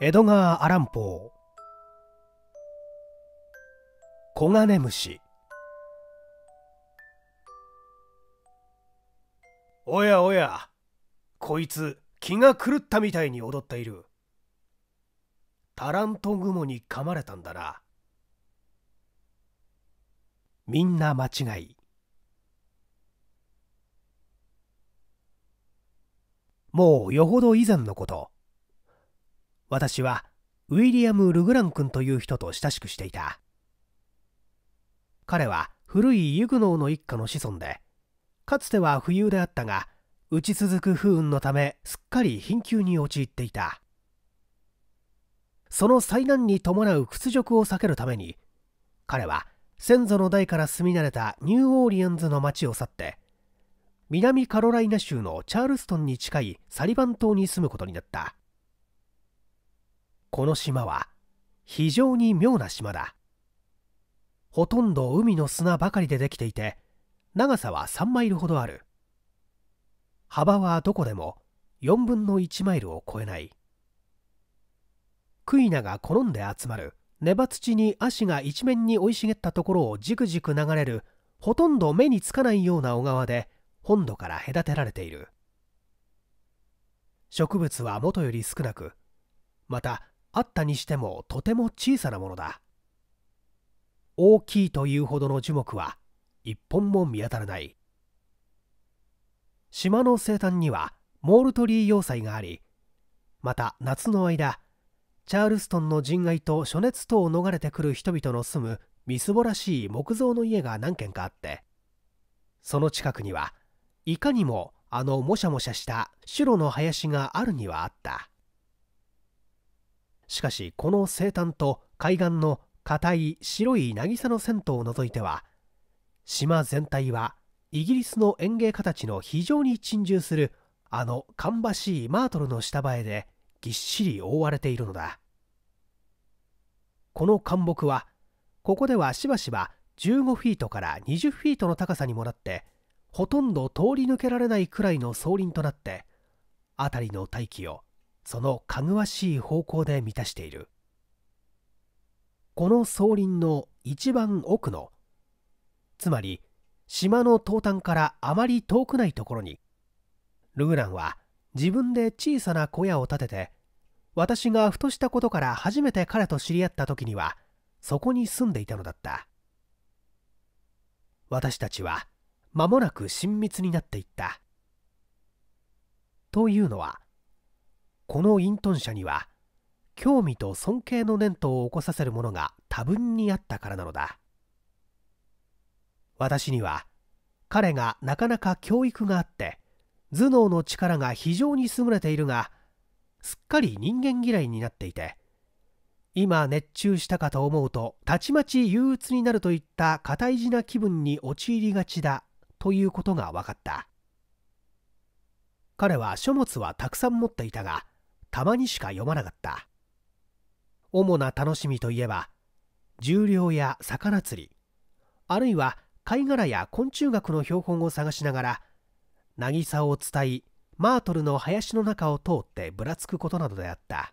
江戸川アランポー黄金虫おやおやこいつ気が狂ったみたいに踊っているタラント雲に噛まれたんだなみんな間違いもうよほど以前のこと私はウィリアム・ルグラン君という人と親しくしていた彼は古いユグノーの一家の子孫でかつては富裕であったが打ち続く不運のためすっかり貧窮に陥っていたその災難に伴う屈辱を避けるために彼は先祖の代から住み慣れたニューオーリエンズの町を去って南カロライナ州のチャールストンに近いサリバン島に住むことになったこの島は非常に妙な島だほとんど海の砂ばかりでできていて長さは3マイルほどある幅はどこでも4分の1マイルを超えないクイナが好んで集まるネバ土に足が一面に生い茂ったところをじくじく流れるほとんど目につかないような小川で本土から隔てられている植物はもとより少なくまたあったにしてもとても小さなものだ大きいというほどの樹木は一本も見当たらない島の西端にはモールトリー要塞がありまた夏の間チャールストンの人外と暑熱等を逃れてくる人々の住むみすぼらしい木造の家が何軒かあってその近くにはいかにもあのもしゃもしゃした白の林があるにはあったしかしこの西端と海岸の硬い白い渚の銭湯を除いては島全体はイギリスの園芸家たちの非常に珍重するあの芳しいマートルの下映えでぎっしり覆われているのだこの灌木はここではしばしば15フィートから20フィートの高さにもなってほとんど通り抜けられないくらいの草林となって辺りの大気をそのかぐわしい方向で満たしているこの草林の一番奥のつまり島の東端からあまり遠くないところにルーランは自分で小さな小屋を建てて私がふとしたことから初めて彼と知り合った時にはそこに住んでいたのだった私たちは間もなく親密になっていったというのはこの隠遁者には興味と尊敬の念頭を起こさせるものが多分にあったからなのだ私には彼がなかなか教育があって頭脳の力が非常に優れているがすっかり人間嫌いになっていて今熱中したかと思うとたちまち憂鬱になるといった堅い地な気分に陥りがちだということが分かった彼は書物はたくさん持っていたがたまにしか読まなかった主な楽しみといえば重量や魚釣りあるいは貝殻や昆虫学の標本を探しながら渚を伝いマートルの林の中を通ってぶらつくことなどであった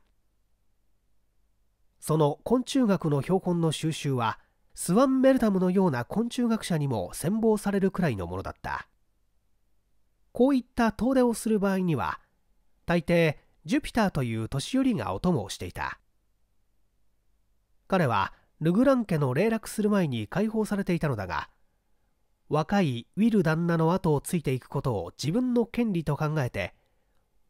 その昆虫学の標本の収集はスワンメルダムのような昆虫学者にも羨望されるくらいのものだったこういった遠出をする場合には大抵ジュピターという年寄りがお供をしていた彼はルグラン家の霊落する前に解放されていたのだが若いウィル旦那の後をついていくことを自分の権利と考えて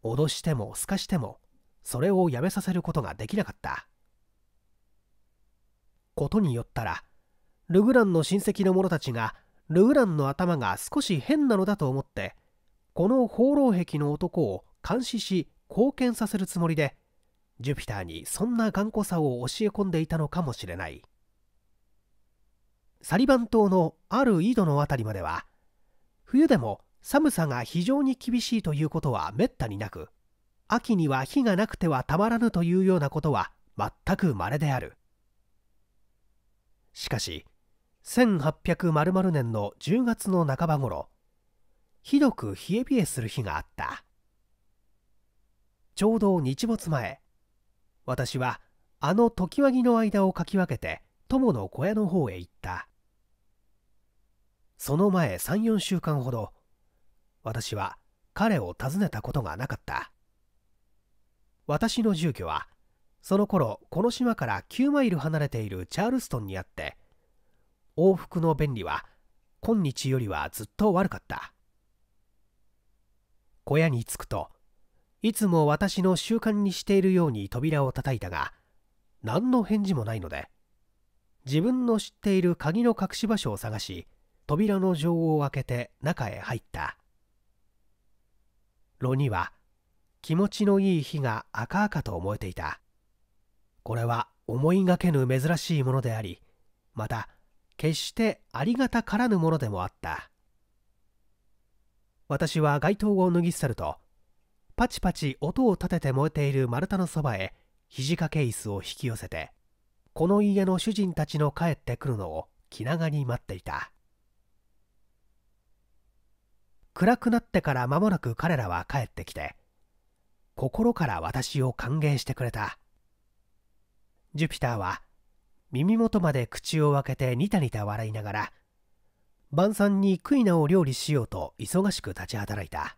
脅してもすかしてもそれをやめさせることができなかったことによったらルグランの親戚の者たちがルグランの頭が少し変なのだと思ってこの放浪癖の男を監視し貢献させるつもりでジュピターにそんな頑固さを教え込んでいたのかもしれないサリバン島のある井戸の辺りまでは冬でも寒さが非常に厳しいということはめったになく秋には火がなくてはたまらぬというようなことは全く稀であるしかし1800年の10月の半ば頃ひどく冷え冷えする日があったちょうど日没前私はあの常盤木の間をかき分けて友の小屋の方へ行ったその前34週間ほど私は彼を訪ねたことがなかった私の住居はその頃この島から9マイル離れているチャールストンにあって往復の便利は今日よりはずっと悪かった小屋に着くといつも私の習慣にしているように扉を叩いたが何の返事もないので自分の知っている鍵の隠し場所を探し扉の錠を開けて中へ入った炉には気持ちのいい火が赤々と燃えていたこれは思いがけぬ珍しいものでありまた決してありがたからぬものでもあった私は街灯を脱ぎ去るとパチパチ音を立てて燃えている丸太のそばへ肘掛け椅子を引き寄せてこの家の主人たちの帰ってくるのを気長に待っていた暗くなってから間もなく彼らは帰ってきて心から私を歓迎してくれたジュピターは耳元まで口を開けてニタニタ笑いながら晩餐にクイナを料理しようと忙しく立ち働いた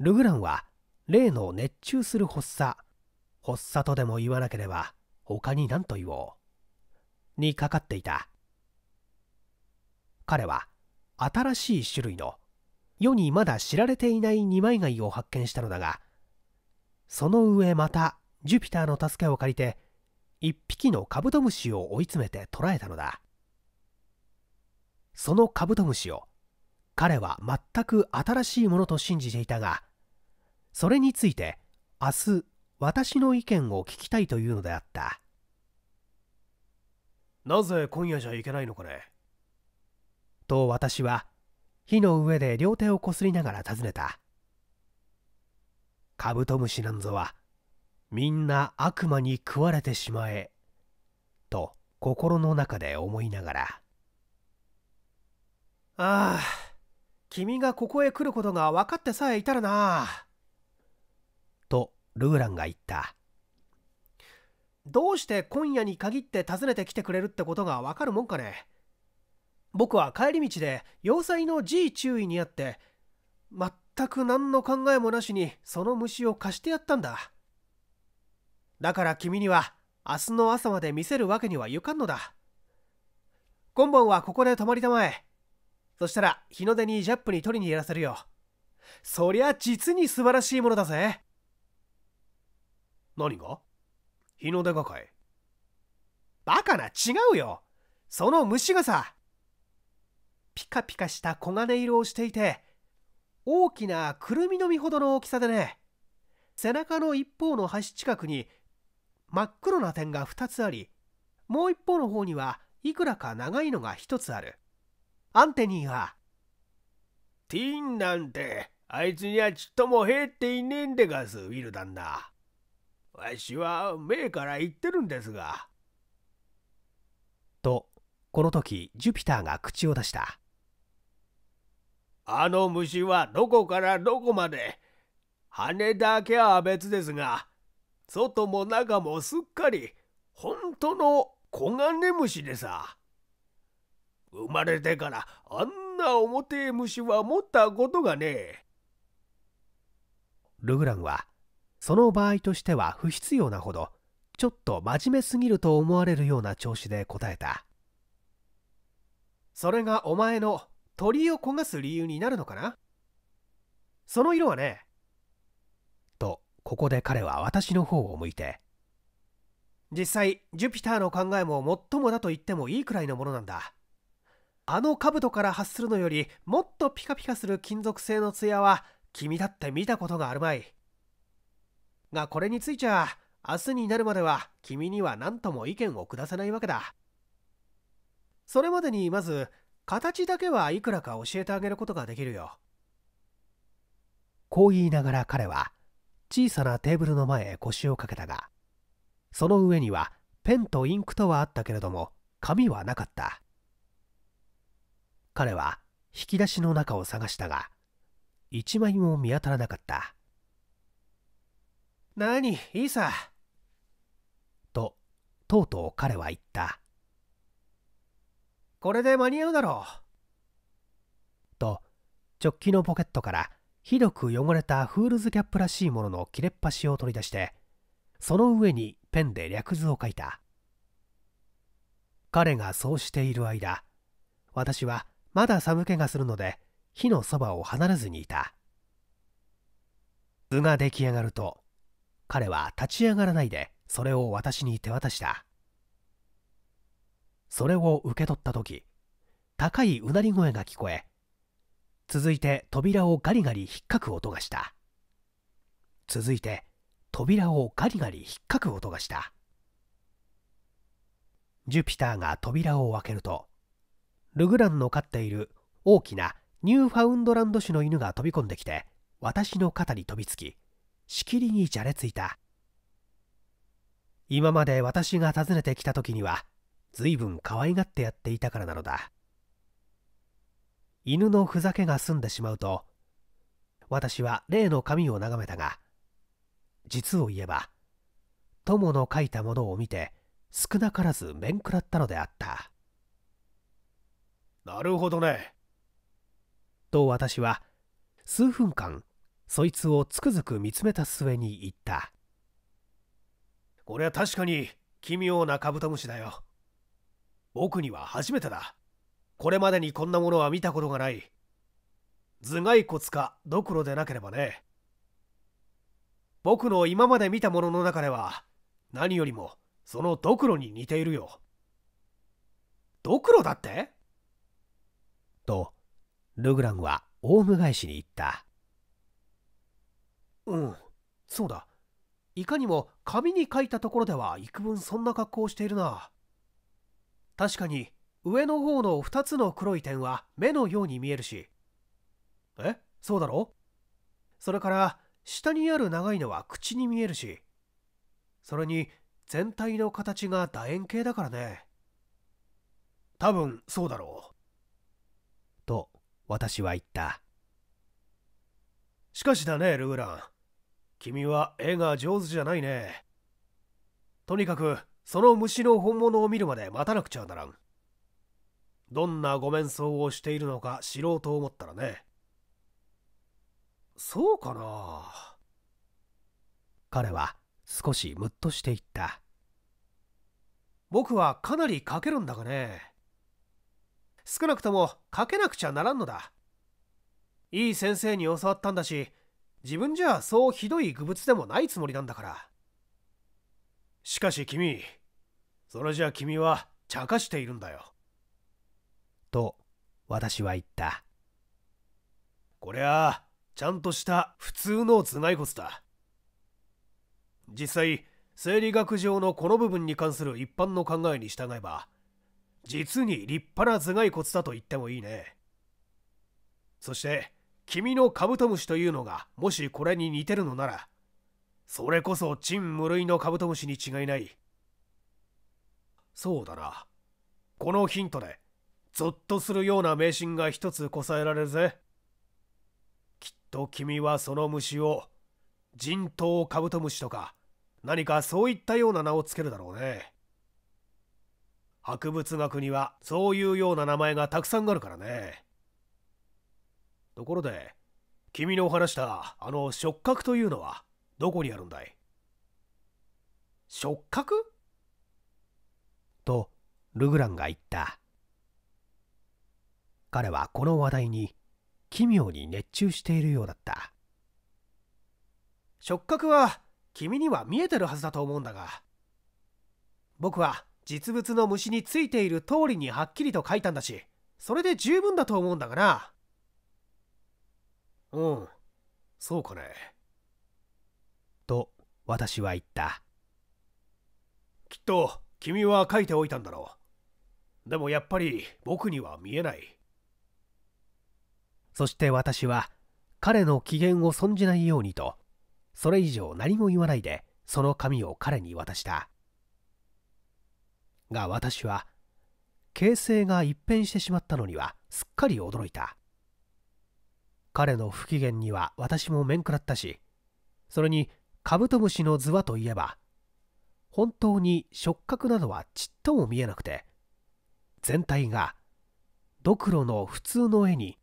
ルグランは例の熱中する発作発作とでも言わなければ他に何と言おうにかかっていた彼は新しい種類の世にまだ知られていない二枚貝を発見したのだがその上またジュピターの助けを借りて一匹のカブトムシを追い詰めて捕らえたのだそのカブトムシを彼は全く新しいものと信じていたがそれについて明日私の意見を聞きたいというのであったなぜ今夜じゃいけないのかねと私は火の上で両手をこすりながら尋ねたカブトムシなんぞはみんな悪魔に食われてしまえと心の中で思いながらああ君がここへ来ることが分かってさえいたらなあルーランが言った。どうして今夜に限って訪ねてきてくれるってことがわかるもんかね。僕は帰り道で要塞の G 注意にあって、全く何の考えもなしにその虫を貸してやったんだ。だから君には明日の朝まで見せるわけにはいかんのだ。今晩はここで泊まりたまえ。そしたら日の出にジャップに取りにやらせるよ。そりゃ実に素晴らしいものだぜ。何が日の出がかいバカな違うよその虫がさピカピカした黄金色をしていて大きなくるみの実ほどの大きさでね背中の一方の端近くに真っ黒な点が2つありもう一方の方にはいくらか長いのが1つあるアンテニーは「ティーンなんてあいつにはちっとも減っていねえんでがすウィルダンだわしは目から言ってるんですが。と、この時、ジュピターが口を出した。あの虫はどこからどこまで、羽だけは別ですが、外も中もすっかり、本当の黄金虫でさ。生まれてからあんな表虫は持ったことがねえ。ルグランはその場合としては不必要なほどちょっと真面目すぎると思われるような調子で答えたそれがお前の鳥を焦がす理由になるのかなその色はねとここで彼は私の方を向いて実際ジュピターの考えも最もだと言ってもいいくらいのものなんだあの兜から発するのよりもっとピカピカする金属製の艶は君だって見たことがあるまいがこれについちゃ明日になるまでは君には何とも意見を下せないわけだそれまでにまず形だけはいくらか教えてあげることができるよこう言いながら彼は小さなテーブルの前へ腰をかけたがその上にはペンとインクとはあったけれども紙はなかった彼は引き出しの中を探したが一枚も見当たらなかった何いいさ。と、とうとう彼は言った。これで間に合うだろう。と、直帰のポケットからひどく汚れたフールズキャップらしいものの切れっ端を取り出して、その上にペンで略図を書いた。彼がそうしている間、私はまだ寒気がするので、火のそばを離れずにいた。図が出来上がると、彼は立ち上がらないでそれを私に手渡したそれを受け取った時高いうなり声が聞こえ続いて扉をガリガリ引っかく音がした続いて扉をガリガリ引っかく音がしたジュピターが扉を開けるとルグランの飼っている大きなニューファウンドランド種の犬が飛び込んできて私の肩に飛びつきしきりにじゃれついた今まで私が訪ねてきた時には随分可愛がってやっていたからなのだ犬のふざけが済んでしまうと私は例の紙を眺めたが実を言えば友の書いたものを見て少なからず面食らったのであったなるほどねと私は数分間そいつをつくづく見つめた末に言ったこれは確かに奇妙なカブトムシだよ僕には初めてだこれまでにこんなものは見たことがない頭蓋骨かドクロでなければね僕の今まで見たものの中では何よりもそのドクロに似ているよドクロだってとルグランはオウム返しに行ったうんそうだいかにも紙に書いたところでは幾分そんな格好をしているな確かに上の方の2つの黒い点は目のように見えるしえそうだろそれから下にある長いのは口に見えるしそれに全体の形が楕円形だからね多分そうだろうと私は言ったしかしだね、ルーラン。君は絵が上手じゃないね。とにかく、その虫の本物を見るまで待たなくちゃならん。どんなご面相をしているのか知ろうと思ったらね。そうかな彼は少しムッとしていった。僕はかなり描けるんだがね。少なくとも描けなくちゃならんのだ。いい先生に教わったんだし自分じゃそうひどい愚物でもないつもりなんだからしかし君それじゃ君は茶化しているんだよと私は言ったこりゃあちゃんとした普通の頭蓋骨だ実際生理学上のこの部分に関する一般の考えに従えば実に立派な頭蓋骨だと言ってもいいねそして君のカブトムシというのがもしこれに似てるのならそれこそ陳無類のカブトムシに違いないそうだなこのヒントでゾッとするような迷信が一つこさえられるぜきっと君はその虫を人頭カブトムシとか何かそういったような名をつけるだろうね博物学にはそういうような名前がたくさんあるからねところで君の話したあの触覚というのはどこにあるんだい触覚とルグランが言った彼はこの話題に奇妙に熱中しているようだった触覚は君には見えてるはずだと思うんだが僕は実物の虫についている通りにはっきりと書いたんだしそれで十分だと思うんだがなうんそうかねと私は言ったきっと君は書いておいたんだろうでもやっぱり僕には見えないそして私は彼の機嫌を損じないようにとそれ以上何も言わないでその紙を彼に渡したが私は形勢が一変してしまったのにはすっかり驚いた彼の不機嫌には私も面食らったしそれにカブトムシの図はといえば本当に触覚などはちっとも見えなくて全体がドクロの普通の絵に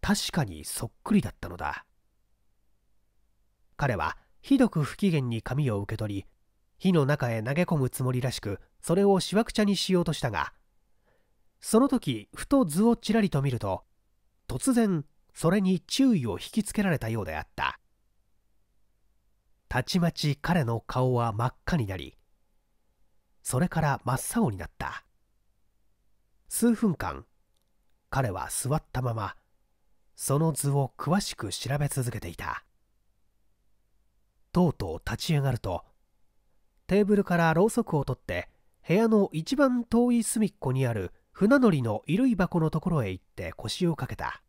確かにそっくりだったのだ彼はひどく不機嫌に紙を受け取り火の中へ投げ込むつもりらしくそれをしわくちゃにしようとしたがその時ふと図をちらりと見ると突然それに注意を引きつけられたようであったたちまち彼の顔は真っ赤になりそれから真っ青になった数分間彼は座ったままその図を詳しく調べ続けていたとうとう立ち上がるとテーブルからろうそくを取って部屋の一番遠い隅っこにある船乗りの衣類箱のところへ行って腰をかけた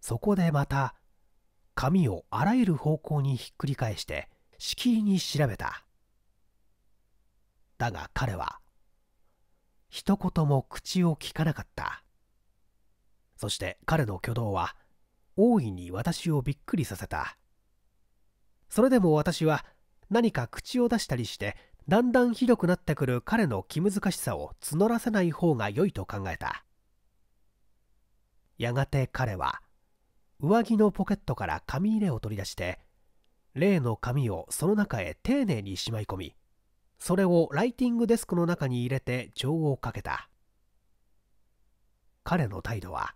そこでまた紙をあらゆる方向にひっくり返して敷居に調べただが彼は一言も口をきかなかったそして彼の挙動は大いに私をびっくりさせたそれでも私は何か口を出したりしてだんだんひどくなってくる彼の気難しさを募らせない方が良いと考えたやがて彼は上着のポケットから紙入れを取り出して例の紙をその中へ丁寧にしまい込みそれをライティングデスクの中に入れて情をかけた彼の態度は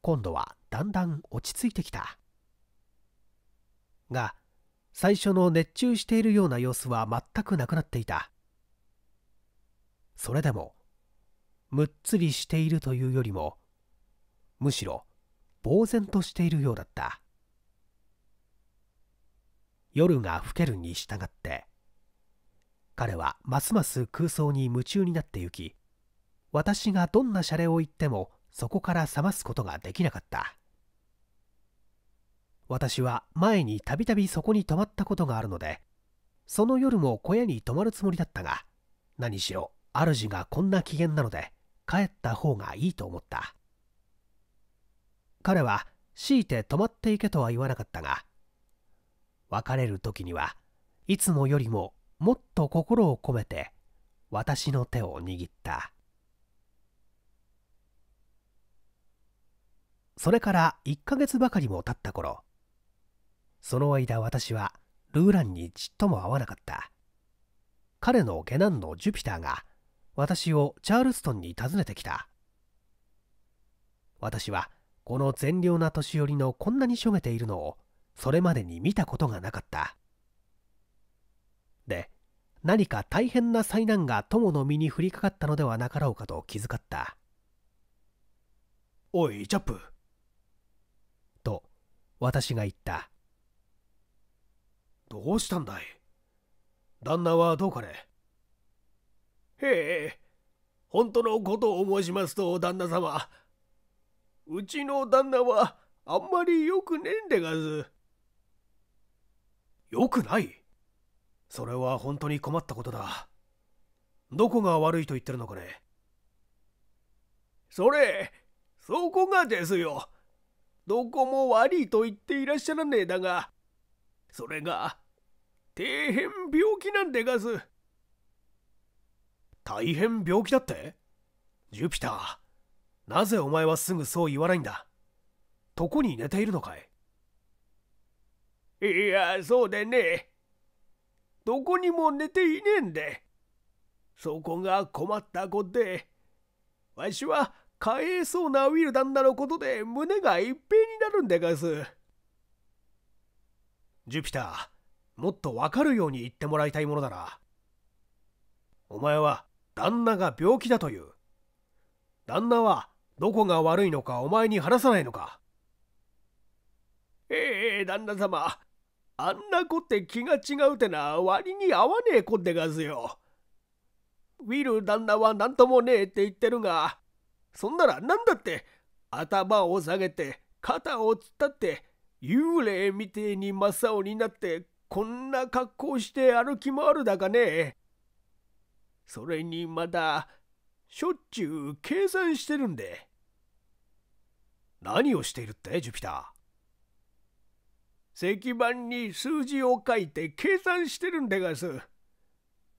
今度はだんだん落ち着いてきたが最初の熱中しているような様子は全くなくなっていたそれでもむっつりしているというよりもむしろ呆然としているようだった夜が更けるに従って彼はますます空想に夢中になってゆき私がどんなシャレを言ってもそこから覚ますことができなかった私は前にたびたびそこに泊まったことがあるのでその夜も小屋に泊まるつもりだったが何しろ主がこんな機嫌なので帰った方がいいと思った彼は強いて泊まっていけとは言わなかったが別れる時にはいつもよりももっと心を込めて私の手を握ったそれから1ヶ月ばかりも経った頃その間私はルーランにちっとも会わなかった彼の下男のジュピターが私をチャールストンに訪ねてきた私はこの善良な年寄りのこんなにしょげているのをそれまでに見たことがなかったで何か大変な災難が友の身に降りかかったのではなかろうかと気遣ったおいチャップと私が言ったどうしたんだい旦那はどうかねへえ本当のことを申しますと旦那様うちの旦那はあんまりよくねえんでがず。よくないそれは本当に困ったことだ。どこが悪いと言ってるのかねそれ、そこがですよ。どこも悪いと言っていらっしゃらねえだが、それが、底辺病気なんでがす。大変病気だってジュピター。なぜお前はすぐそう言わないんだどこに寝ているのかいいや、そうでねどこにも寝ていねえんで。そこが困ったこで。わしは、かえそうなウィルダンダのことで胸がいっぺんになるんでがす。ジュピター、もっとわかるように言ってもらいたいものだな。お前は、旦那が病気だという。旦那はどこが悪いのかお前に話さないのかええ旦那様あんな子って気が違うてな割に合わねえ子でがすよウィル旦那は何ともねえって言ってるがそんなら何だって頭を下げて肩を突っ立って幽霊みてえに真っ青になってこんな格好して歩き回るだかねそれにまたしょっちゅう計算してるんで。何をしているってジュピター石板に数字を書いて計算してるんでがす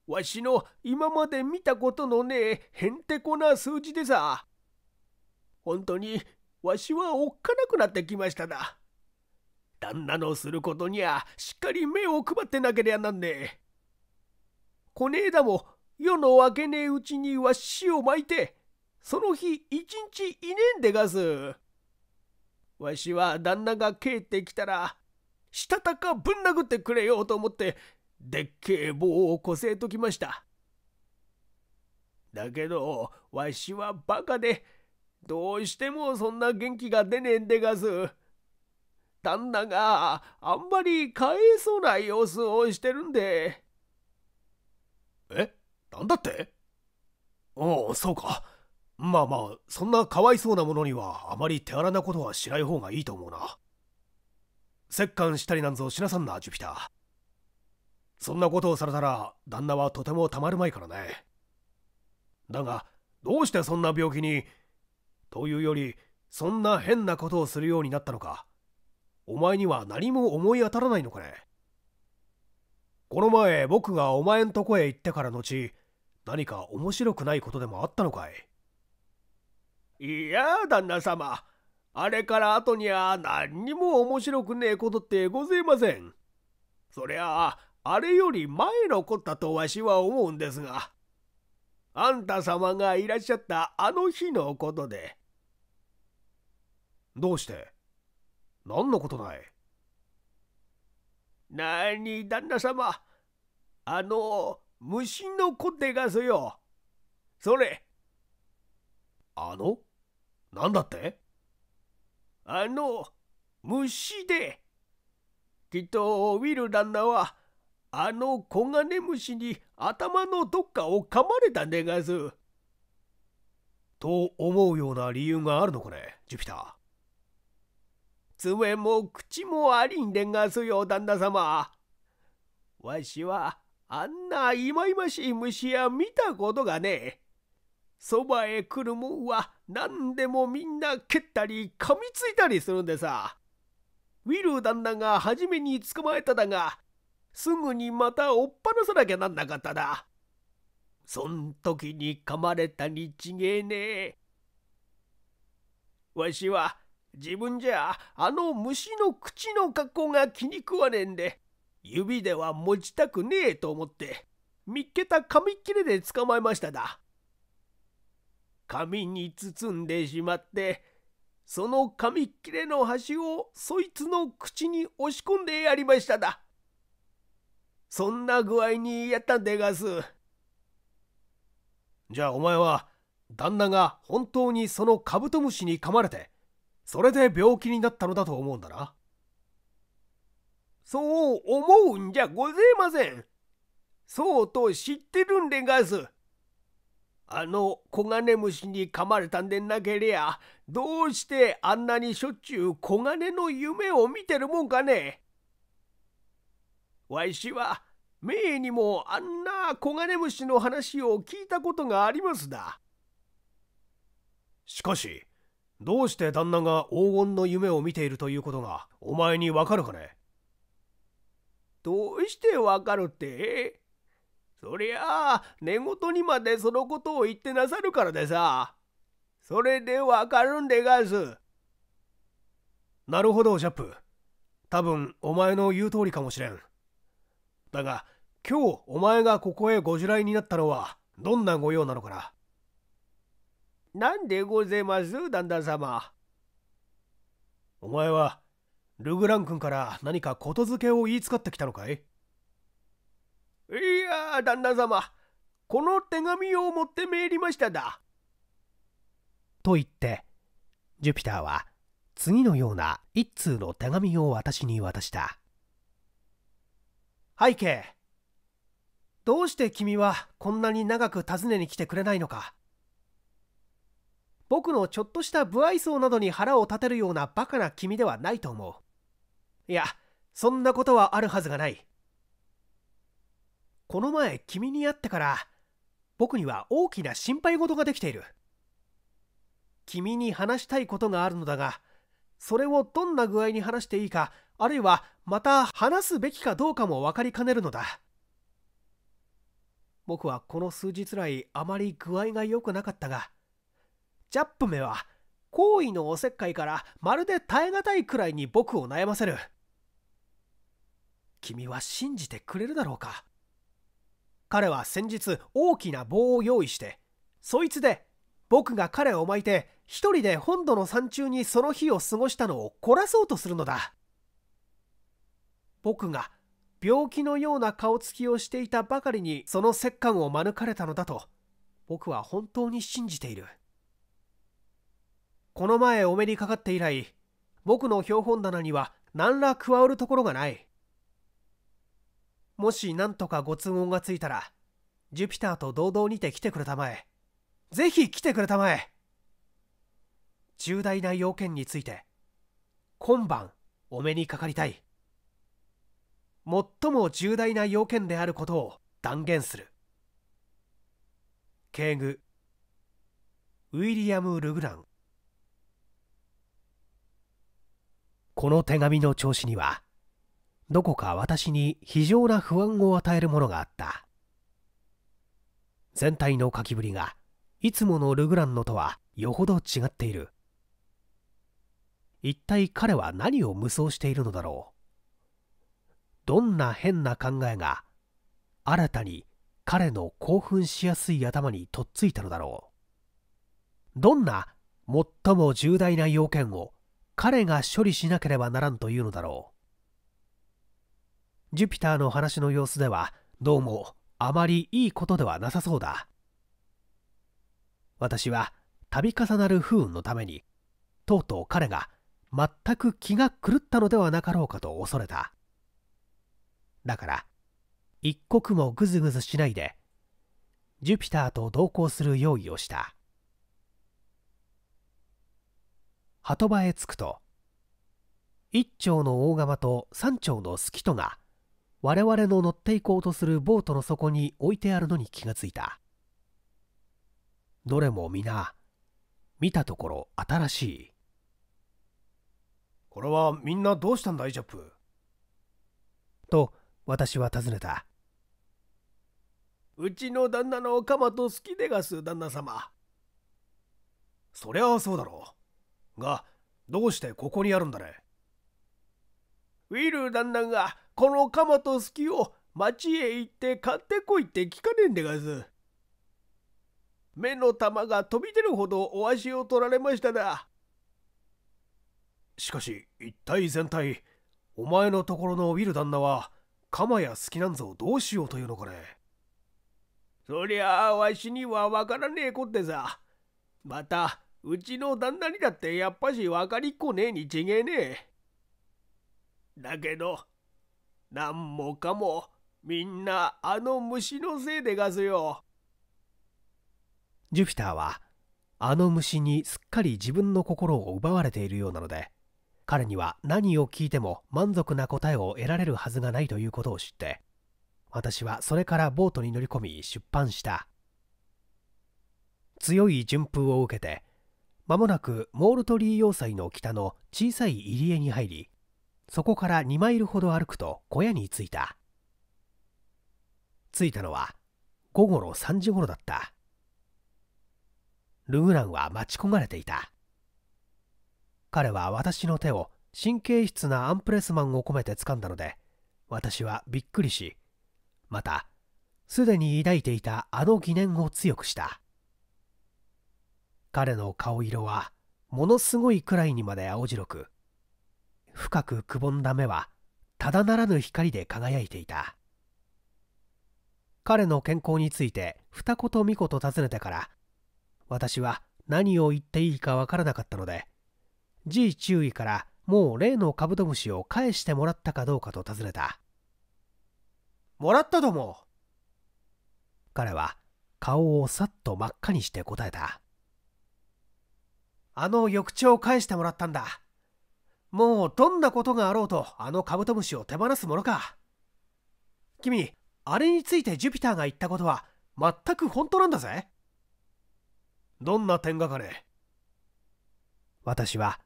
わしの今まで見たことのねえへんてこな数字でさ本当にわしはおっかなくなってきましただ旦那のすることにはしっかり目を配ってなけりゃなんねえこねえだも夜の明けねえうちにわしをまいてその日一日いねえんでがす。わしは旦那が帰ってきたらしたたかぶん殴ってくれようと思ってでっけえ棒をこせえときましただけどわしはバカでどうしてもそんな元気が出ねえんでがす旦那があんまりかえそうな様子をしてるんでえなんだってああそうかまあまあそんなかわいそうなものにはあまり手荒なことはしない方がいいと思うな折檻したりなんぞしなさんなジュピターそんなことをされたら旦那はとてもたまるまいからねだがどうしてそんな病気にというよりそんな変なことをするようになったのかお前には何も思い当たらないのかねこの前僕がお前んとこへ行ってから後何か面白くないことでもあったのかいいや旦那様あれから後には何にも面白くねえことってごぜませんそりゃああれより前のこったとわしは思うんですがあんた様がいらっしゃったあの日のことでどうして何のことないなに旦那様あの虫のこてがすよそれあのなんだってあの、虫で。きっと、ウィル旦那は、あの黄金虫に頭のどっかを噛まれたでがす。と思うような理由があるのかね、ジュピター。爪も口もありんでがすよ、旦那様。わしは、あんな忌々しい虫や見たことがねえ。そばへ来るもんは何でもみんな蹴ったり噛みついたりするんでさ。ウィル旦那が初めに捕まえただが、すぐにまた追っ放さなきゃなんなかっただ。そん時に噛まれたにちげえねえ。わしは自分じゃあの虫の口の格好が気に食わねえんで、指では持ちたくねえと思って、見っけた紙切れで捕まえましただ。紙に包んでしまってその紙切れの端をそいつの口に押し込んでやりましただそんな具合にやったんでがすじゃあお前は旦那が本当にそのカブトムシに噛まれてそれで病気になったのだと思うんだなそう思うんじゃごぜえませんそうと知ってるんでがす。あのコ金虫に噛まれたんでなけりゃどうしてあんなにしょっちゅうコ金の夢を見てるもんかねわしはめいにもあんなコ金虫の話を聞いたことがありますだしかしどうして旦那が黄金の夢を見ているということがお前にわかるかねどうしてわかるってそりゃあ、寝言にまでそのことを言ってなさるからでさ。それでわかるんでがす。なるほど、ジャップ。多分、お前の言う通りかもしれん。だが、今日、お前がここへご従来になったのは、どんな御用なのかな。なんでごぜます旦那様。お前は、ルグラン君から何かことづけを言いつかってきたのかいいや旦那様この手紙を持って参いりましただ。と言ってジュピターは次のような一通の手紙を私に渡した背景どうして君はこんなに長く訪ねに来てくれないのか僕のちょっとした不愛想などに腹を立てるようなバカな君ではないと思ういやそんなことはあるはずがないこの前君に会ってから僕には大きな心配事ができている君に話したいことがあるのだがそれをどんな具合に話していいかあるいはまた話すべきかどうかも分かりかねるのだ僕はこの数日来あまり具合が良くなかったがジャップめは好意のおせっかいからまるで耐え難いくらいに僕を悩ませる君は信じてくれるだろうか彼は先日大きな棒を用意してそいつで僕が彼を巻いて一人で本土の山中にその日を過ごしたのを凝らそうとするのだ僕が病気のような顔つきをしていたばかりにその折檻を免れたのだと僕は本当に信じているこの前お目にかかって以来僕の標本棚には何ら加わるところがないもし何とかご都合がついたら、ジュピターと堂々にて来てくれたまえ。ぜひ来てくれたまえ。重大な要件について、今晩お目にかかりたい。最も重大な要件であることを断言する。敬具ウィリアム・ルグランこの手紙の調子にはどこか私に非常な不安を与えるものがあった全体の書きぶりがいつものルグランのとはよほど違っている一体彼は何を無双しているのだろうどんな変な考えが新たに彼の興奮しやすい頭にとっついたのだろうどんな最も重大な要件を彼が処理しなければならんというのだろうジュピターの話の様子ではどうもあまりいいことではなさそうだ私は度重なる不運のためにとうとう彼が全く気が狂ったのではなかろうかと恐れただから一刻もぐずぐずしないでジュピターと同行する用意をした波止場へ着くと一丁の大釜と三丁のスキトが我々の乗っていこうとするボートの底に置いてあるのに気がついたどれも皆見たところ新しいこれはみんなどうしたんだイジャップと私は尋ねたうちの旦那のおかまと好きでがす旦那様そりゃあそうだろうがどうしてここにあるんだねウィル旦那がこの鎌と隙を町へ行って買ってこいって聞かねえんでがす。目の玉が飛び出るほどお足を取られましただ。しかし一体全体お前のところのウィル旦那は鎌や好きなんぞどうしようというのかねそりゃあわしにはわからねえこってさまたうちの旦那にだってやっぱし分かりっこねえに違えねえだけど、何もかも、みんなあの虫のせいでガスよ。ジュピターは、あの虫にすっかり自分の心を奪われているようなので、彼には何を聞いても満足な答えを得られるはずがないということを知って、私はそれからボートに乗り込み出版した。強い順風を受けて、間もなくモールトリー要塞の北の小さい入り江に入り、そこから2マイルほど歩くと小屋に着いた着いたのは午後の3時頃だったルグランは待ち焦がれていた彼は私の手を神経質なアンプレスマンを込めて掴んだので私はびっくりしまたすでに抱いていたあの疑念を強くした彼の顔色はものすごいくらいにまで青白く深くくぼんだ目はただならぬ光で輝いていた彼の健康について二言三言尋ねてから私は何を言っていいかわからなかったので G 注意からもう例のカブトムシを返してもらったかどうかと尋ねたもらったとも彼は顔をさっと真っ赤にして答えたあの翌朝返してもらったんだもうどんなことがあろうとあのカブトムシを手放すものか君あれについてジュピターが言ったことは全く本当なんだぜどんな点がかね私は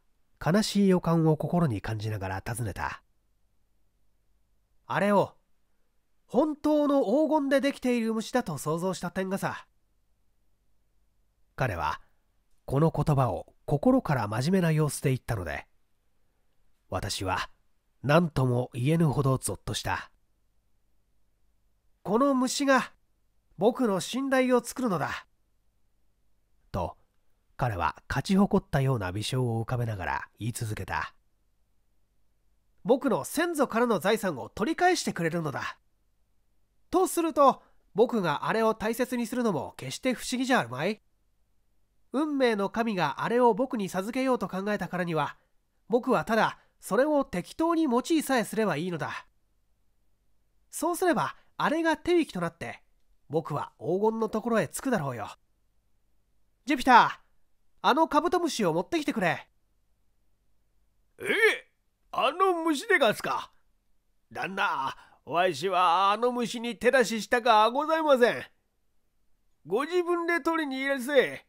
悲しい予感を心に感じながら尋ねたあれを本当の黄金でできている虫だと想像した点がさ彼はこの言葉を心から真面目な様子で言ったので私は何とも言えぬほどぞっとしたこの虫が僕の信頼を作るのだと彼は勝ち誇ったような微笑を浮かべながら言い続けた僕の先祖からの財産を取り返してくれるのだとすると僕があれを大切にするのも決して不思議じゃあるまい運命の神があれを僕に授けようと考えたからには僕はただそれを適当に用いさえすればいいのだそうすればあれが手引きとなって僕は黄金のところへ着くだろうよジュピターあのカブトムシを持ってきてくれえあの虫でガすか旦那わしはあの虫に手出ししたかございませんご自分で取りに入れせ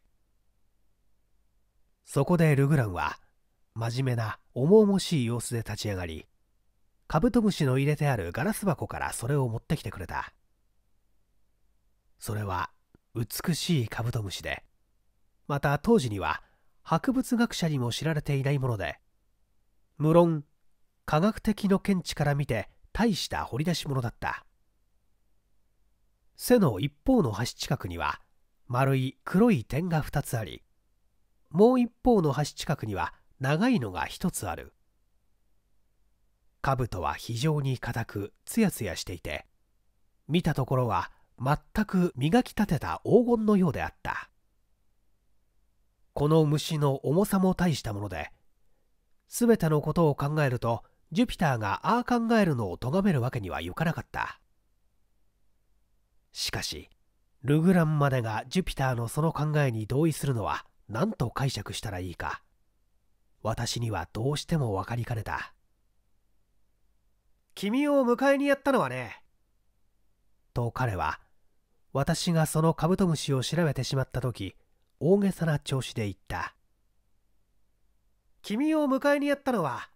そこでルグランは真面目な重々しい様子で立ち上がりカブトムシの入れてあるガラス箱からそれを持ってきてくれたそれは美しいカブトムシでまた当時には博物学者にも知られていないもので無論科学的の見地から見て大した掘り出し物だった背の一方の端近くには丸い黒い点が2つありもう一方の端近くには長いのが一つある兜は非常に硬くツヤツヤしていて見たところは全く磨き立てた黄金のようであったこの虫の重さも大したもので全てのことを考えるとジュピターがああ考えるのを咎めるわけにはいかなかったしかしルグランまでがジュピターのその考えに同意するのは何と解釈したらいいか私にはどうしても分かりかねた君を迎えにやったのはねと彼は私がそのカブトムシを調べてしまった時大げさな調子で言った君を迎えにやったのは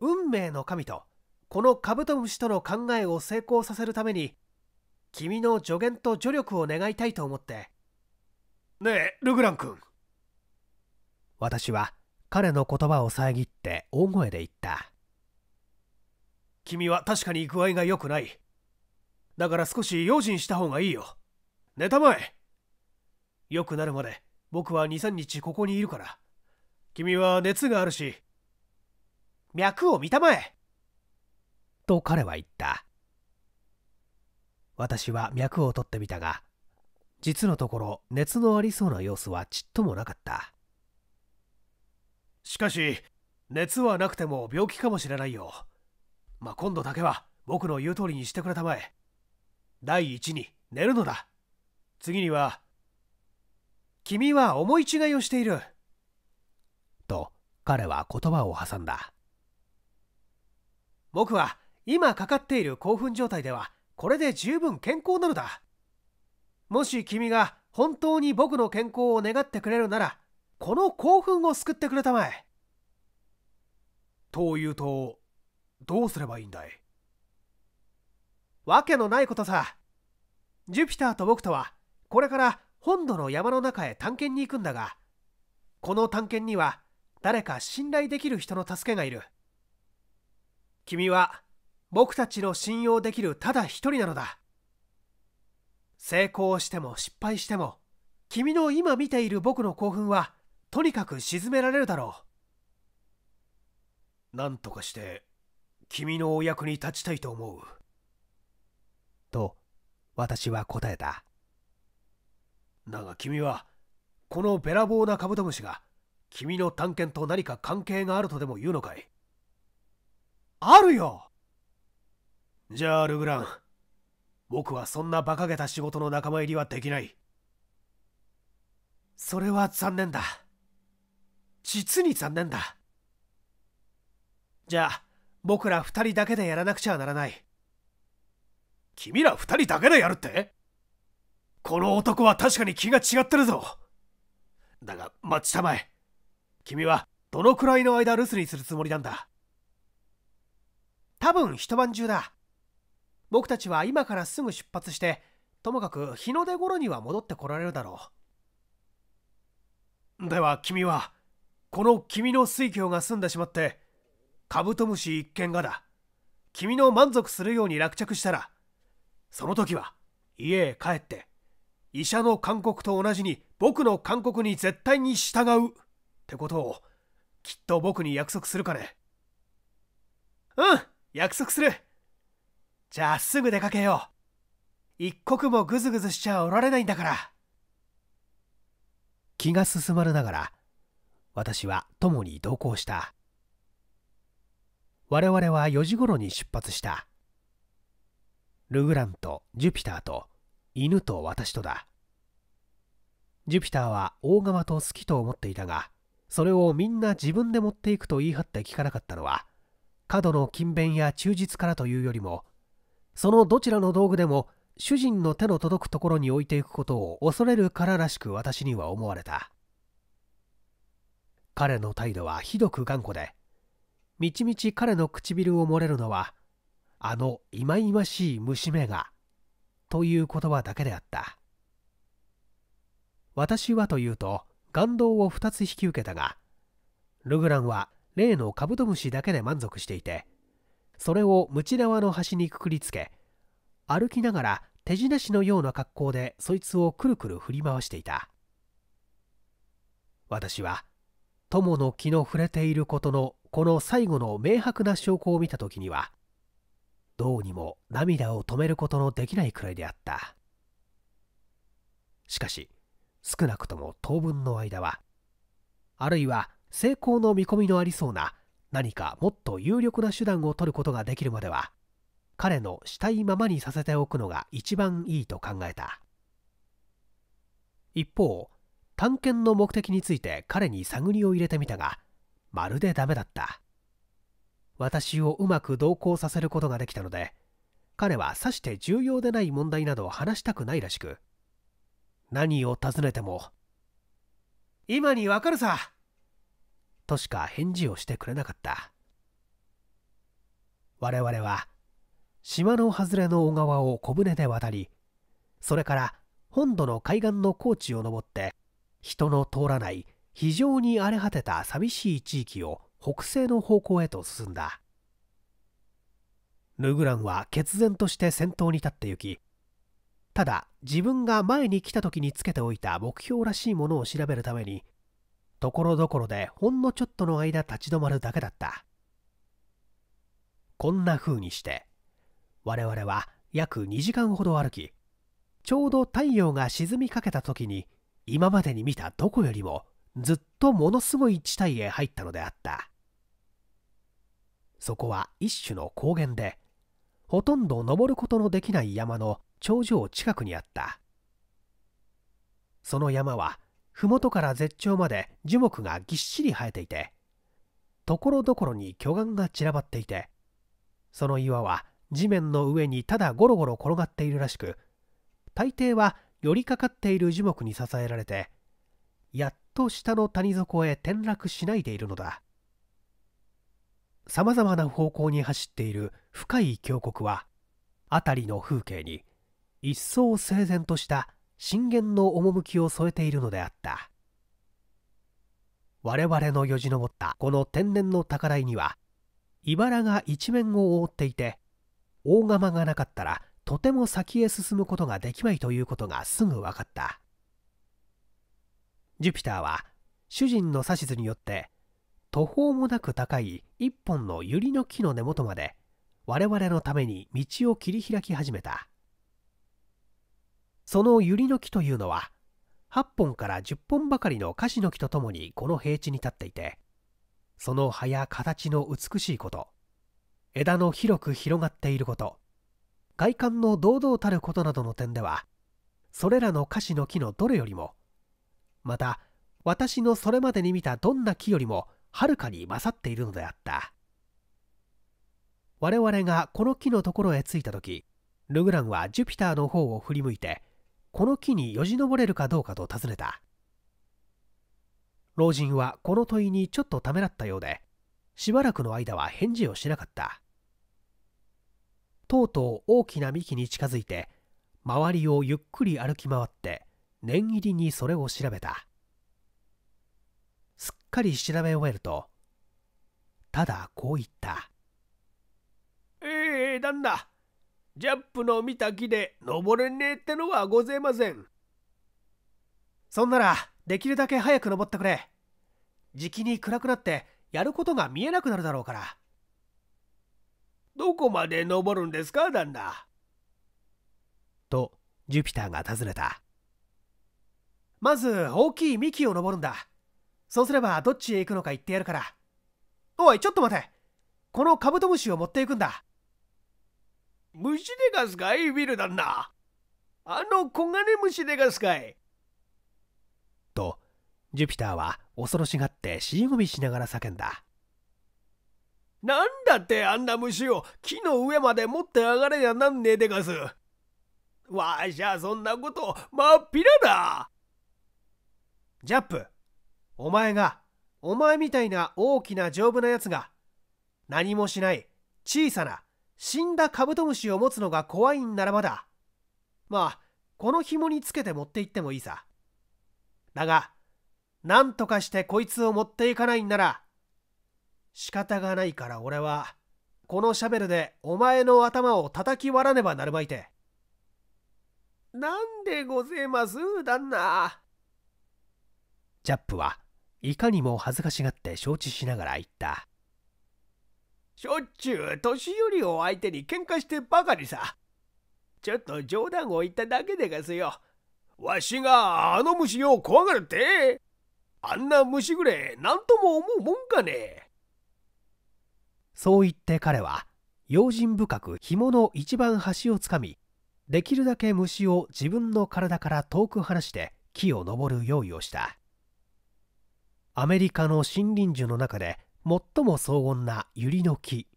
運命の神とこのカブトムシとの考えを成功させるために君の助言と助力を願いたいと思ってねえルグラン君私は彼の言葉を遮って大声で言った君は確かに具合が良くないだから少し用心した方がいいよ寝たまえ良くなるまで僕は23日ここにいるから君は熱があるし脈を見たまえと彼は言った私は脈を取ってみたが実のところ熱のありそうな様子はちっともなかったしかし熱はなくても病気かもしれないよまあ、今度だけは僕の言う通りにしてくれたまえ第一に寝るのだ次には君は思い違いをしていると彼は言葉を挟んだ僕は今かかっている興奮状態ではこれで十分健康なのだもし君が本当に僕の健康を願ってくれるならこの興奮を救ってくれたまえというとどうすればいいんだいわけのないことさジュピターと僕とはこれから本土の山の中へ探検に行くんだがこの探検には誰か信頼できる人の助けがいる君は僕たちの信用できるただ一人なのだ成功しても失敗しても君の今見ている僕の興奮はとにかく沈められるだろうなんとかして君のお役に立ちたいと思うと私は答えただが君はこのべらぼうなカブトムシが君の探検と何か関係があるとでも言うのかいあるよじゃあルグラン僕はそんな馬鹿げた仕事の仲間入りはできないそれは残念だ。実に残念だじゃあ僕ら2人だけでやらなくちゃならない君ら2人だけでやるってこの男は確かに気が違ってるぞだが待ちたまえ君はどのくらいの間留守にするつもりなんだ多分一晩中だ僕たちは今からすぐ出発してともかく日の出頃には戻ってこられるだろうでは君はこの君の水郷が済んでしまってカブトムシ一軒がだ君の満足するように落着したらその時は家へ帰って医者の勧告と同じに僕の勧告に絶対に従うってことをきっと僕に約束するかねうん約束するじゃあすぐ出かけよう一刻もグズグズしちゃおられないんだから気が進まれながら私は共に同行した我々は4時頃に出発したルグランとジュピターと犬と私とだジュピターは大釜と好きと思っていたがそれをみんな自分で持っていくと言い張って聞かなかったのは過度の勤勉や忠実からというよりもそのどちらの道具でも主人の手の届くところに置いていくことを恐れるかららしく私には思われた彼の態度はひどく頑固でみちみち彼の唇を漏れるのはあのいまいましい虫眼がという言葉だけであった私はというと願動を2つ引き受けたがルグランは例のカブトムシだけで満足していてそれをムチ縄の端にくくりつけ歩きながら手品師のような格好でそいつをくるくる振り回していた私は友の気の触れていることのこの最後の明白な証拠を見た時にはどうにも涙を止めることのできないくらいであったしかし少なくとも当分の間はあるいは成功の見込みのありそうな何かもっと有力な手段を取ることができるまでは彼のしたいままにさせておくのが一番いいと考えた一方探検の目的について彼に探りを入れてみたがまるでダメだった私をうまく同行させることができたので彼はさして重要でない問題などを話したくないらしく何を尋ねても「今にわかるさ!」としか返事をしてくれなかった我々は島の外れの小川を小舟で渡りそれから本土の海岸の高地を登って人の通らない非常に荒れ果てた寂しい地域を北西の方向へと進んだヌグランは決然として先頭に立ってゆきただ自分が前に来た時につけておいた目標らしいものを調べるためにところどころでほんのちょっとの間立ち止まるだけだったこんなふうにして我々は約2時間ほど歩きちょうど太陽が沈みかけた時に今までに見たどこよりもずっとものすごい地帯へ入ったのであったそこは一種の高原でほとんど登ることのできない山の頂上近くにあったその山は麓から絶頂まで樹木がぎっしり生えていてところどころに巨岩が散らばっていてその岩は地面の上にただゴロゴロ転がっているらしく大抵は寄りかかっている樹木に支えられてやっと下の谷底へ転落しないでいるのださまざまな方向に走っている深い峡谷は辺りの風景に一層整然とした震源の趣を添えているのであった我々のよじ登ったこの天然の高台には茨が一面を覆っていて大釜がなかったらとても先へ進むことができないということがすぐ分かったジュピターは主人の指図によって途方もなく高い一本の百合の木の根元まで我々のために道を切り開き始めたその百合の木というのは8本から10本ばかりの樫シの木とともにこの平地に立っていてその葉や形の美しいこと枝の広く広がっていること外観の堂々たることなどの点ではそれらの菓子の木のどれよりもまた私のそれまでに見たどんな木よりもはるかに勝っているのであった我々がこの木のところへ着いた時ルグランはジュピターの方を振り向いてこの木によじ登れるかどうかと尋ねた老人はこの問いにちょっとためらったようでしばらくの間は返事をしなかったとうとう大きな幹に近づいて周りをゆっくり歩き回って念入りにそれを調べたすっかり調べ終えるとただこう言った「ええー、旦那ジャップの見た木で登れねえってのはごぜません」そんならできるだけ早く登ってくれじきに暗くなってやることが見えなくなるだろうから。どこまで登るんですか旦那とジュピターが尋ねたまず大きい幹を登るんだそうすればどっちへ行くのか言ってやるからおいちょっと待てこのカブトムシを持っていくんだ虫でガスかいビル旦那あの黄金虫でガスかいとジュピターは恐ろしがって尻込みしながら叫んだなんだってあんな虫を木の上まで持って上がれやなんねえでかす。わしゃそんなことまっぴらだジャップ、お前が、お前みたいな大きな丈夫なやつが、何もしない小さな死んだカブトムシを持つのが怖いんならまだ。まあ、この紐につけて持って行ってもいいさ。だが、なんとかしてこいつを持っていかないんなら、仕方がないから俺は、このシャベルでお前の頭を叩き割らねばなるまいて。なんでごぜえます、旦那。ジャップはいかにも恥ずかしがって承知しながら言った。しょっちゅう年寄りを相手に喧嘩してばかりさ。ちょっと冗談を言っただけでがすよ。わしがあの虫を怖がるって。あんな虫ぐれ何とも思うもんかねそう言って彼は用心深く紐の一番端をつかみできるだけ虫を自分の体から遠く離して木を登る用意をしたアメリカの森林樹の中で最も荘厳なユリの木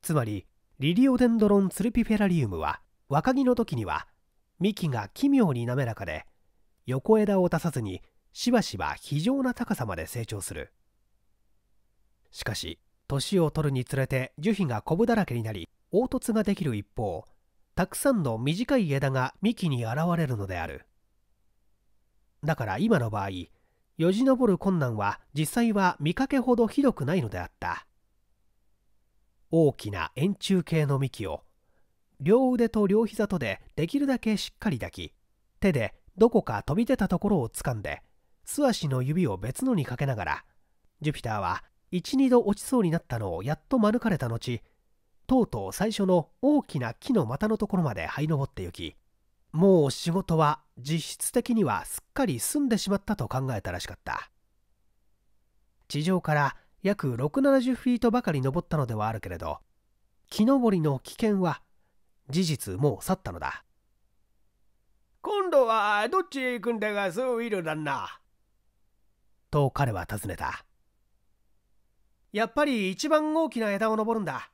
つまりリリオデンドロンツルピフェラリウムは若木の時には幹が奇妙に滑らかで横枝を出さずにしばしば非常な高さまで成長するしかし年を取るにつれて樹皮がコブだらけになり凹凸ができる一方たくさんの短い枝が幹に現れるのであるだから今の場合よじ登る困難は実際は見かけほどひどくないのであった大きな円柱形の幹を両腕と両膝とでできるだけしっかり抱き手でどこか飛び出たところをつかんで素足の指を別のにかけながらジュピターは12度落ちそうになったのをやっと免れた後とうとう最初の大きな木の股のところまで這い上ってゆきもう仕事は実質的にはすっかり済んでしまったと考えたらしかった地上から約670フィートばかり登ったのではあるけれど木登りの危険は事実もう去ったのだ今度はどっちへ行くんだがそういる旦那と彼は尋ねたやっぱり一番大きな枝を登るんだ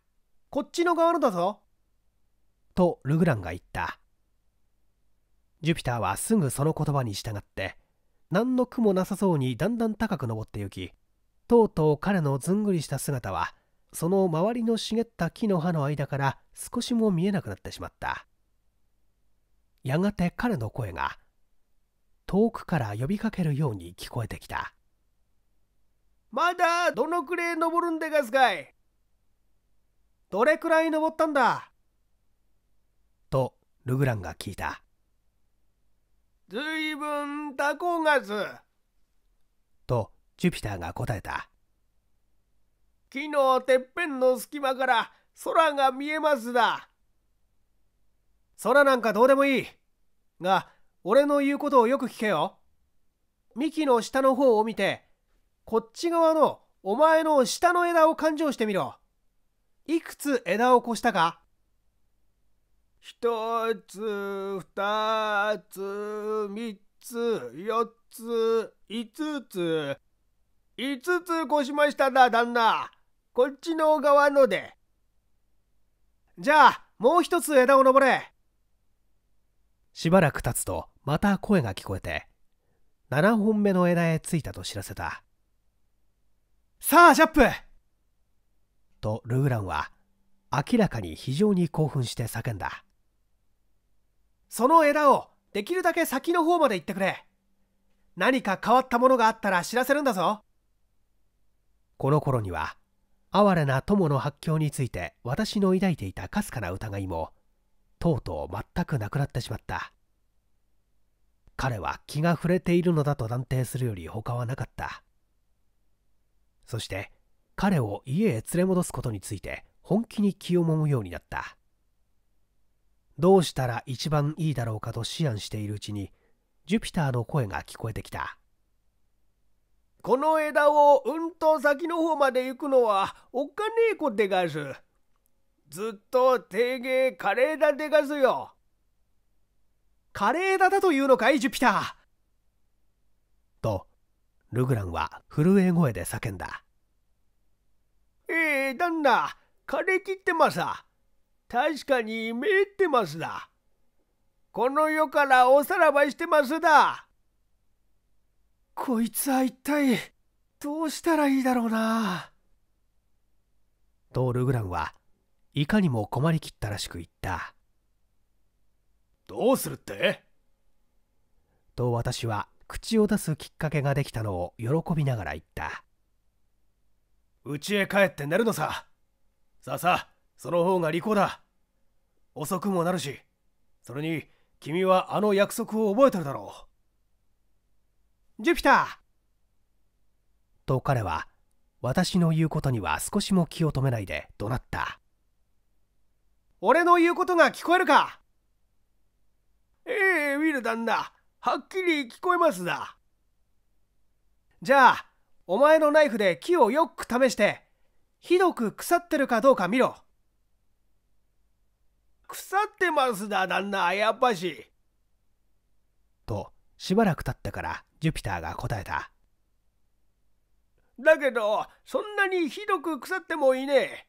こっちの側のだぞとルグランが言ったジュピターはすぐその言葉に従って何の苦もなさそうにだんだん高く登ってゆきとうとう彼のずんぐりした姿はその周りの茂った木の葉の間から少しも見えなくなってしまったやがて彼の声が遠くから呼びかけるように聞こえてきたまだどのくらい登るんでがすかいどれくらい登ったんだとルグランが聞いたずいぶんタコガスとジュピターが答えた木のてっぺんの隙間から空が見えますだ空なんかどうでもいいが俺の言うことをよく聞けよ幹の下の方を見てこっち側のお前の下の枝を勘定してみろ。いくつ枝を越したか一つ、二つ、三つ、四つ、五つ。五つ越しましたな、旦那。こっちの側ので。じゃあ、もう一つ枝を登れ。しばらく経つと、また声が聞こえて、7本目の枝へ着いたと知らせた。さあ、ジャップとルーランは明らかに非常に興奮して叫んだ。その枝をできるだけ先の方まで行ってくれ。何か変わったものがあったら知らせるんだぞ。この頃には哀れな友の発狂について私の抱いていたかすかな疑いもとうとう全くなくなってしまった彼は気が触れているのだと断定するより他はなかったそして彼を家へ連れ戻すことについて本気に気をもむようになったどうしたら一番いいだろうかと思案しているうちにジュピターの声が聞こえてきたこの枝をうんと先の方まで行くのはおっかねえこでがすずっと定芸枯れ枝でがすよ枯れ枝だというのかいジュピターとルグランは震え声で叫んだ。ええー、旦那、枯れ切ってます確かにめえってますだ。この世からおさらばしてますだ。こいつは一体どうしたらいいだろうな。とルグランはいかにも困りきったらしく言った。どうするってと私は口を出すきっかけができたのを喜びながら言った家へ帰って寝るのささあさあその方が利口だ遅くもなるしそれに君はあの約束を覚えてるだろうジュピターと彼は私の言うことには少しも気を止めないで怒鳴った俺の言うことが聞こえるかええウィルダンだはっきり聞こえますだじゃあお前のナイフで木をよく試してひどく腐ってるかどうか見ろ腐ってますだ旦那やっぱしとしばらく経ってからジュピターが答えただけどそんなにひどく腐ってもいねえ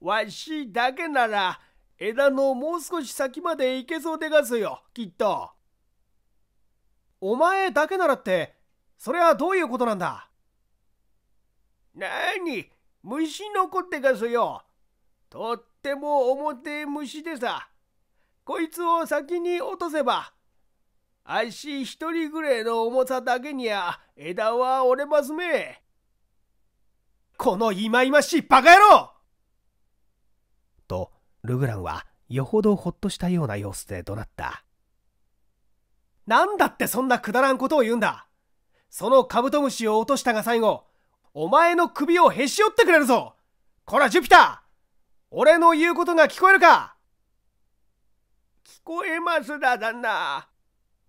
わしだけなら枝のもう少し先まで行けそうでがすよきっと。お前だけならって、それはどういうことなんだなに、虫の子ってかすよ。とっても表虫でさ。こいつを先に落とせば、足一人ぐらいの重さだけにゃ枝は折れますめ。このいまいましいバカ野郎と、ルグランはよほどほっとしたような様子で怒鳴った。なんだってそんなくだらんことを言うんだそのカブトムシを落としたが最後、お前の首をへし折ってくれるぞこら、ジュピター俺の言うことが聞こえるか聞こえますだ、旦那。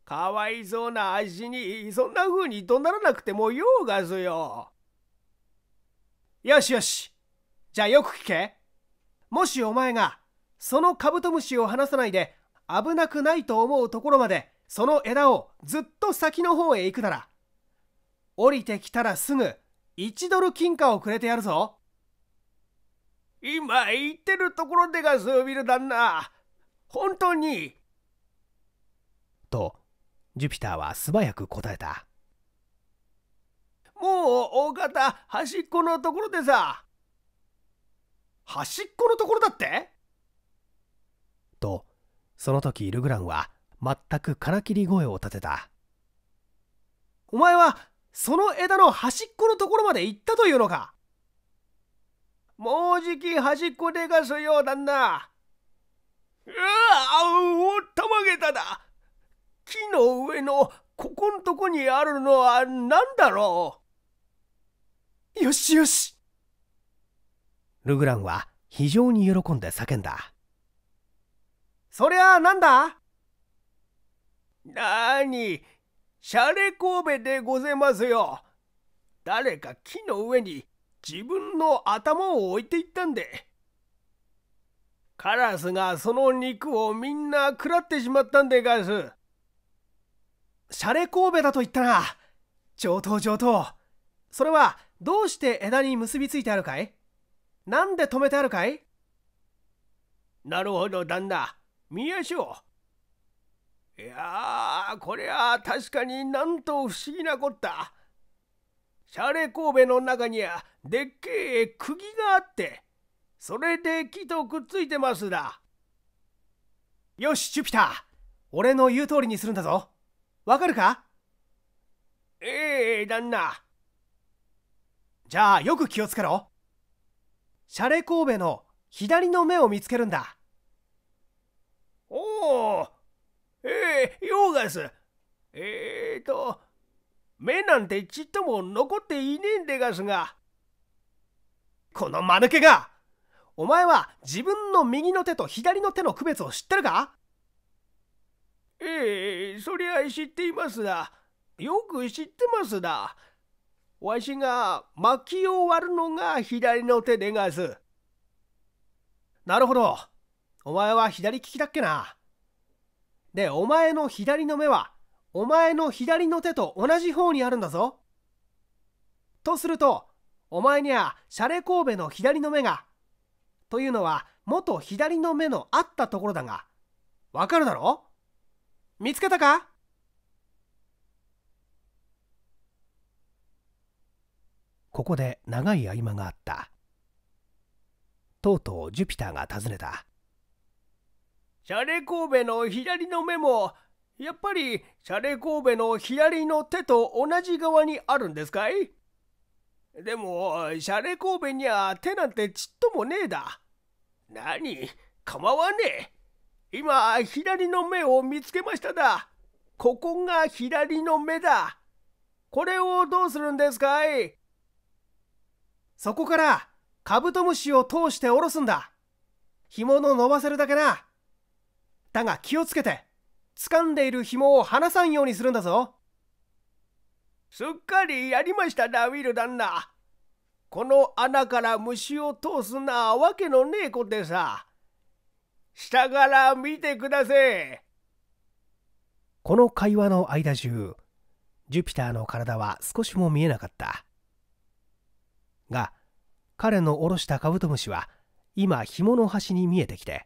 かわいそうな味に、そんな風に怒鳴らなくてもようがずよ。よしよし。じゃあよく聞け。もしお前が、そのカブトムシを離さないで、危なくないと思うところまで、その枝をずっと先の方へ行くなら降りてきたらすぐ1ドル金貨をくれてやるぞ今行ってるところでがすビル旦那本当にとジュピターは素早く答えたもう大方端っこのところでさ端っこのところだってとその時ルグランは全くからきり声を立てたお前はその枝の端っこのところまで行ったというのかもうじき端っこでかすよう那うわおったまげただ木の上のここんとこにあるのは何だろうよしよしルグランは非常に喜んで叫んだそりゃあ何だなに、シャレ神戸でごぜますよ。誰か木の上に自分の頭を置いていったんで。カラスがその肉をみんな食らってしまったんでガス。シャレ神戸だと言ったな。上等上等。それはどうして枝に結びついてあるかいなんで止めてあるかいなるほど旦那。見やしょう。いやーこりゃあ確かになんと不思議なこったシャレ神戸の中にはでっけえ釘があってそれで木とくっついてますだよしジュピター俺の言う通りにするんだぞわかるかええー、旦那じゃあよく気をつけろシャレ神戸の左の目を見つけるんだおおええー、ヨーガス。えーと、目なんてちっとも残っていねえんでがすが。この間抜けがお前は自分の右の手と左の手の区別を知ってるかええ、そりゃ知っていますだ。よく知ってますだ。わしが薪を割るのが左の手でがす。なるほど。お前は左利きだっけな。で、お前の左の目は、お前の左の手と同じ方にあるんだぞ。とすると、お前には、シャレ神戸の左の目が、というのは、元左の目のあったところだが、わかるだろ見つけたかここで長い合間があった。とうとうジュピターが尋ねた。シャレ神戸の左の目も、やっぱりシャレ神戸の左の手と同じ側にあるんですかいでも、シャレ神戸には手なんてちっともねえだ。何構わねえ。今、左の目を見つけましただ。ここが左の目だ。これをどうするんですかいそこからカブトムシを通しておろすんだ。紐の伸ばせるだけな。だが気をつけて掴んでいる紐を離さんようにするんだぞすっかりやりましたなウィル旦那この穴から虫を通すなわけのねえ子でさ下から見てくだせこの会話の間中ジュピターの体は少しも見えなかったが彼の下ろしたカブトムシは今紐の端に見えてきて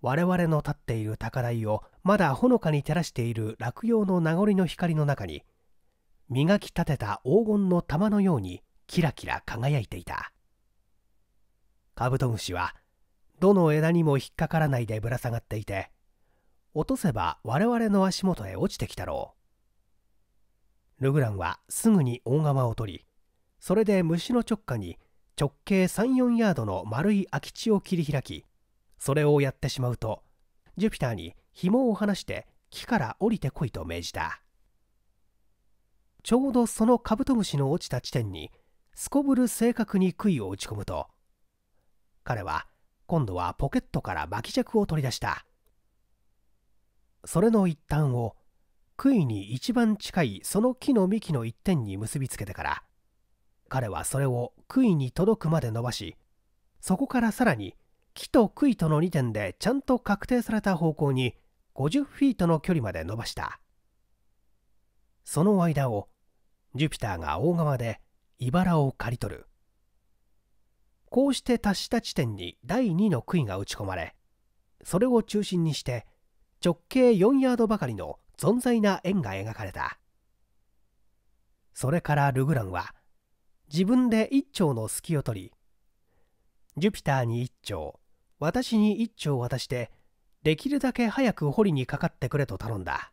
我々の立っている高台をまだほのかに照らしている落葉の名残の光の中に磨き立てた黄金の玉のようにキラキラ輝いていたカブトムシはどの枝にも引っかからないでぶら下がっていて落とせば我々の足元へ落ちてきたろうルグランはすぐに大釜を取りそれで虫の直下に直径34ヤードの丸い空き地を切り開きそれをやってしまうとジュピターに紐を離して木から降りてこいと命じたちょうどそのカブトムシの落ちた地点にすこぶる正確に杭を打ち込むと彼は今度はポケットから巻き尺を取り出したそれの一端を杭に一番近いその木の幹の一点に結びつけてから彼はそれを杭に届くまで伸ばしそこからさらに木と杭との2点でちゃんと確定された方向に50フィートの距離まで伸ばしたその間をジュピターが大川で茨を刈り取るこうして達した地点に第2の杭が打ち込まれそれを中心にして直径4ヤードばかりの存在な円が描かれたそれからルグランは自分で1丁の隙を取りジュピターに1丁私に一丁渡してできるだけ早く掘りにかかってくれと頼んだ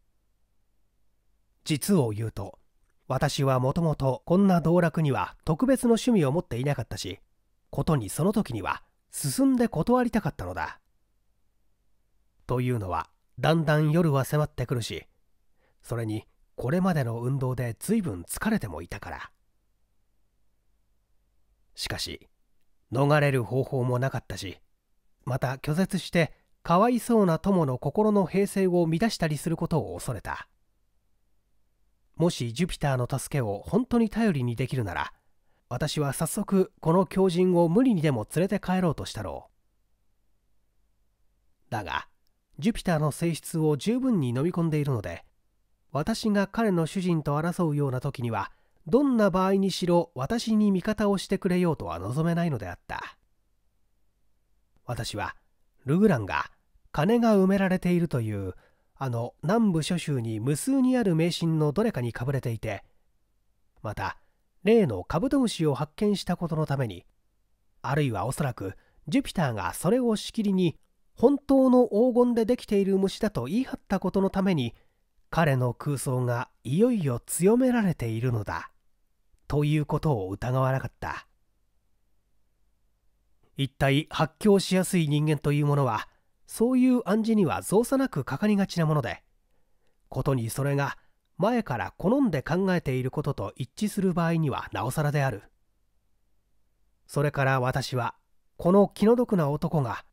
実を言うと私はもともとこんな道楽には特別の趣味を持っていなかったしことにその時には進んで断りたかったのだというのはだんだん夜は迫ってくるしそれにこれまでの運動で随分疲れてもいたからしかし逃れる方法もなかったしまた拒絶してかわいそうな友の心の平静を乱したりすることを恐れたもしジュピターの助けを本当に頼りにできるなら私は早速この狂人を無理にでも連れて帰ろうとしたろうだがジュピターの性質を十分に飲み込んでいるので私が彼の主人と争うような時にはどんな場合にしろ私に味方をしてくれようとは望めないのであった私はルグランが金が埋められているというあの南部諸州に無数にある迷信のどれかにかぶれていてまた例のカブトムシを発見したことのためにあるいはおそらくジュピターがそれをしきりに本当の黄金でできている虫だと言い張ったことのために彼の空想がいよいよ強められているのだということを疑わなかった。一体発狂しやすい人間というものはそういう暗示には造作なくかかりがちなものでことにそれが前から好んで考えていることと一致する場合にはなおさらであるそれから私はこの気の毒な男が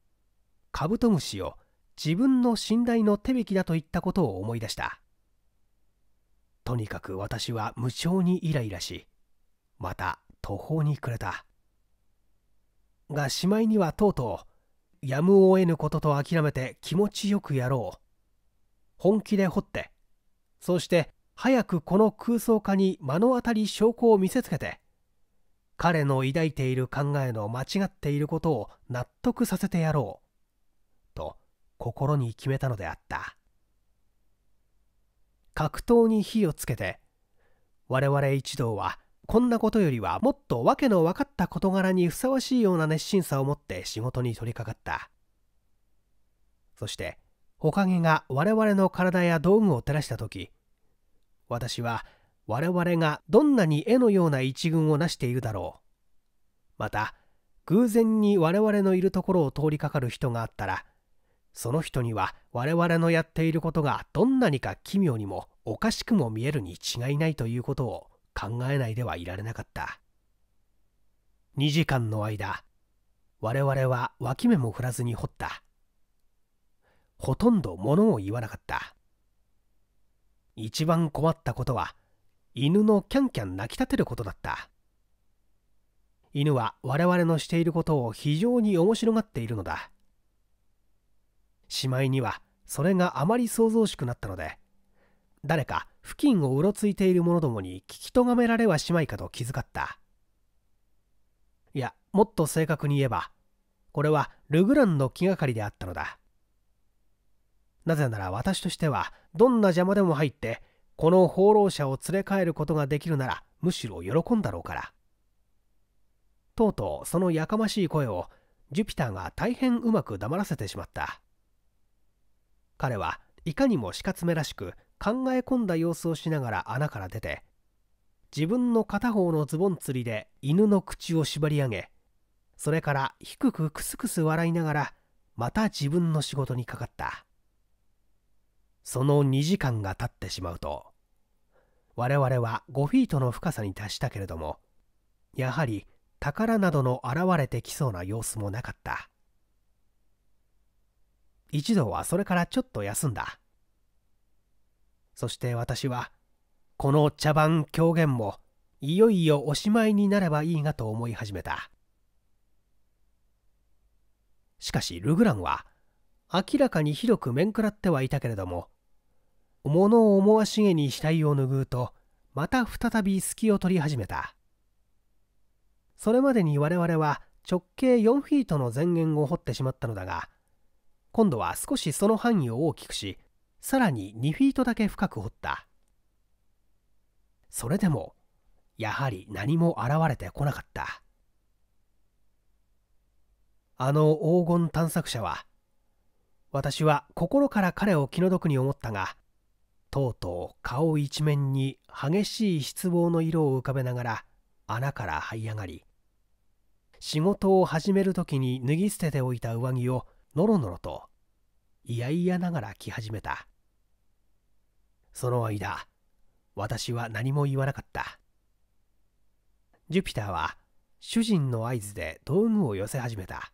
カブトムシを自分の信頼の手引きだと言ったことを思い出したとにかく私は無性にイライラしまた途方に暮れたがしまいにはとうとうやむを得ぬことと諦めて気持ちよくやろう本気で掘ってそして早くこの空想家に目の当たり証拠を見せつけて彼の抱いている考えの間違っていることを納得させてやろうと心に決めたのであった格闘に火をつけて我々一同はこんなことよりはもっと訳の分かった事柄にふさわしいような熱心さを持って仕事に取り掛かったそしてほかげが我々の体や道具を照らした時私は我々がどんなに絵のような一群を成しているだろうまた偶然に我々のいるところを通りかかる人があったらその人には我々のやっていることがどんなにか奇妙にもおかしくも見えるに違いないということを考えないではいられなかった2時間の間我々は脇目も振らずに掘ったほとんど物を言わなかった一番困ったことは犬のキャンキャン泣き立てることだった犬は我々のしていることを非常に面白がっているのだしまいにはそれがあまり想像しくなったので誰か付近をうろついている者どもに聞きとがめられはしまいかと気遣ったいやもっと正確に言えばこれはルグランの気がかりであったのだなぜなら私としてはどんな邪魔でも入ってこの放浪者を連れ帰ることができるならむしろ喜んだろうからとうとうそのやかましい声をジュピターが大変うまく黙らせてしまった彼はいかにも死活めらしく考え込んだ様子をしながら穴から出て自分の片方のズボン釣りで犬の口を縛り上げそれから低くクスクス笑いながらまた自分の仕事にかかったその2時間が経ってしまうと我々は5フィートの深さに達したけれどもやはり宝などの現れてきそうな様子もなかった一度はそれからちょっと休んだそして私は、この茶番狂言も、いよいよおしまいになればいいがと思い始めた。しかし、ルグランは、明らかにひどく面食らってはいたけれども、物を思わしげに死体を拭うと、また再び隙を取り始めた。それまでに我々は直径4フィートの前縁を掘ってしまったのだが、今度は少しその範囲を大きくし、さらに2フィートだけ深く掘ったそれでもやはり何も現れてこなかったあの黄金探索者は私は心から彼を気の毒に思ったがとうとう顔一面に激しい失望の色を浮かべながら穴から這い上がり仕事を始める時に脱ぎ捨てておいた上着をのろのろといやいやながら着始めたその間、私は何も言わなかった。ジュピターは主人の合図で道具を寄せ始めた。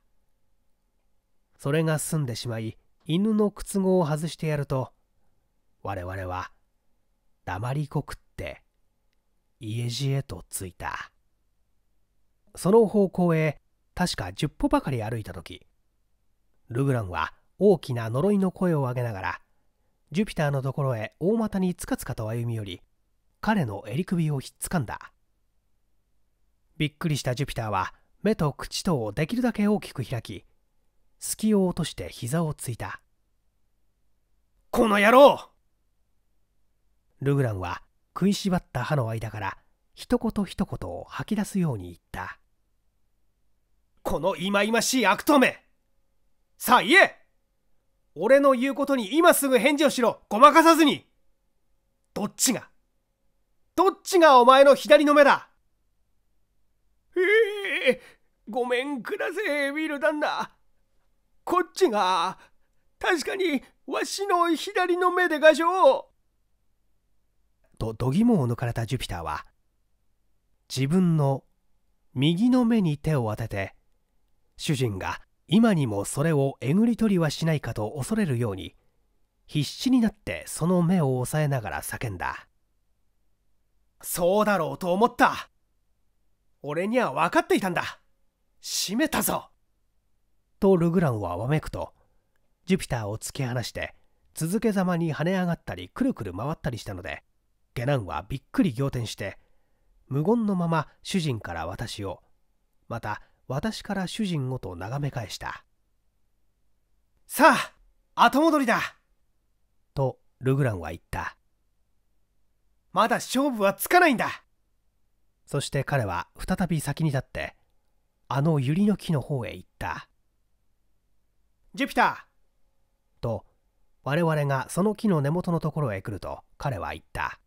それが済んでしまい、犬の靴子を外してやると、我々は黙りこくって家路へと着いた。その方向へ確か10歩ばかり歩いた時、ルグランは大きな呪いの声を上げながらジュピターのところへ大股につかつかと歩み寄り、彼の襟首をひっつかんだ。びっくりしたジュピターは、目と口とをできるだけ大きく開き、隙を落として膝をついた。この野郎ルグランは食いしばった歯の間から一言一言を吐き出すように言った。この忌々しい悪党めさあ言え俺の言うことに今すぐ返事をしろごまかさずにどっちがどっちがお前の左の目だへえごめんくだせえウィルダンだこっちが確かにわしの左の目でがしょうと度肝を抜かれたジュピターは自分の右の目に手を当てて主人が今にもそれをえぐり取りはしないかと恐れるように必死になってその目を押さえながら叫んだそうだろうと思った俺には分かっていたんだ閉めたぞとルグランはわめくとジュピターを突き放して続けざまに跳ね上がったりくるくる回ったりしたのでゲナンはびっくり仰天して無言のまま主人から私をまた私から主人をと眺め返したさあ後戻りだとルグランは言ったまだ勝負はつかないんだそして彼は再び先に立ってあの百合の木の方へ行ったジュピターと我々がその木の根元のところへ来ると彼は言った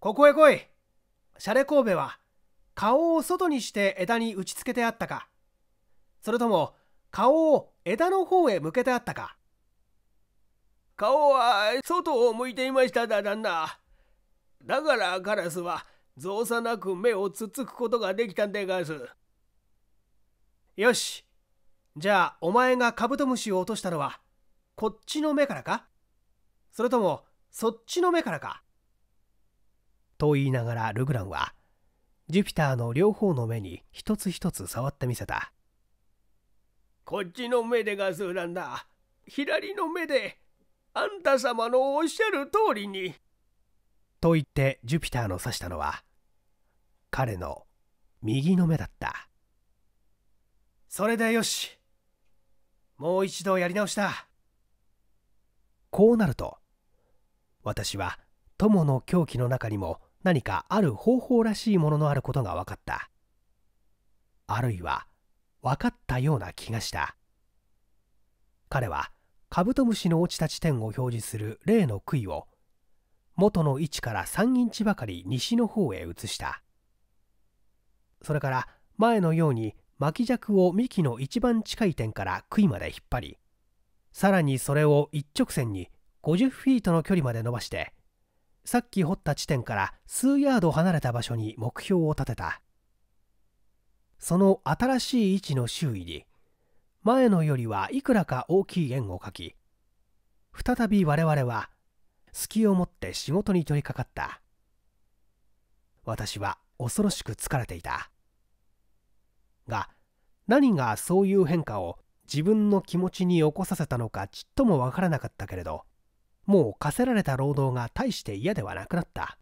ここへ来いシャレ神戸は顔を外にして枝に打ち付けてあったかそれとも顔を枝の方へ向けてあったか顔は外を向いていましただ旦那だからカラスは造作なく目をつつくことができたんでがすよしじゃあお前がカブトムシを落としたのはこっちの目からかそれともそっちの目からかと言いながらルグランはジュピターの両方の目に一つ一つ触ってみせたこっちの目でがーらんだ左の目であんた様のおっしゃる通りに。と言ってジュピターの指したのは彼の右の目だったそれでよしもう一度やり直したこうなると私は友の狂気の中にも何かある方法らしいもののあることが分かったあるいは分かったような気がした彼はカブトムシの落ちた地点を表示する例の杭を元の位置から3インチばかり西の方へ移したそれから前のように巻尺を幹の一番近い点から杭まで引っ張りさらにそれを一直線に50フィートの距離まで伸ばしてさっき掘った地点から数ヤード離れた場所に目標を立てたその新しい位置の周囲に前のよりはいくらか大きい円を描き再び我々は隙を持って仕事に取り掛かった私は恐ろしく疲れていたが何がそういう変化を自分の気持ちに起こさせたのかちっとも分からなかったけれどもう課せられた労働が大して嫌ではなくなった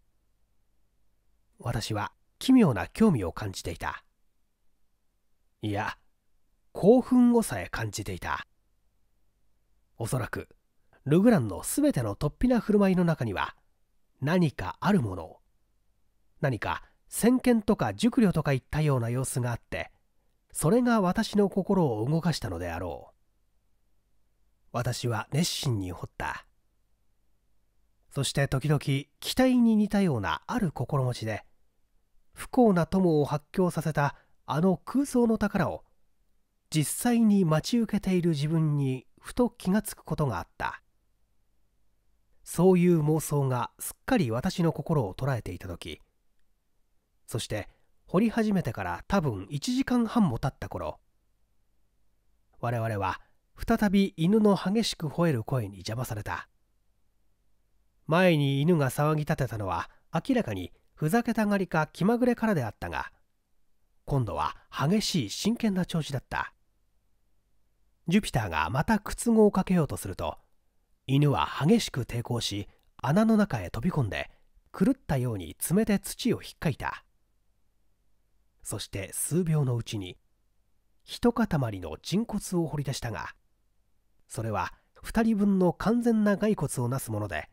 私は奇妙な興味を感じていたいや興奮をさえ感じていたおそらくルグランの全ての突飛な振る舞いの中には何かあるもの何か先見とか熟慮とかいったような様子があってそれが私の心を動かしたのであろう私は熱心に掘ったそして時々期待に似たようなある心持ちで不幸な友を発狂させたあの空想の宝を実際に待ち受けている自分にふと気がつくことがあったそういう妄想がすっかり私の心を捉えていた時そして掘り始めてから多分1時間半も経った頃我々は再び犬の激しく吠える声に邪魔された前に犬が騒ぎ立てたのは明らかにふざけたがりか気まぐれからであったが今度は激しい真剣な調子だったジュピターがまた靴合をかけようとすると犬は激しく抵抗し穴の中へ飛び込んで狂ったように爪で土をひっかいたそして数秒のうちに一塊の人骨を掘り出したがそれは2人分の完全な骸骨をなすもので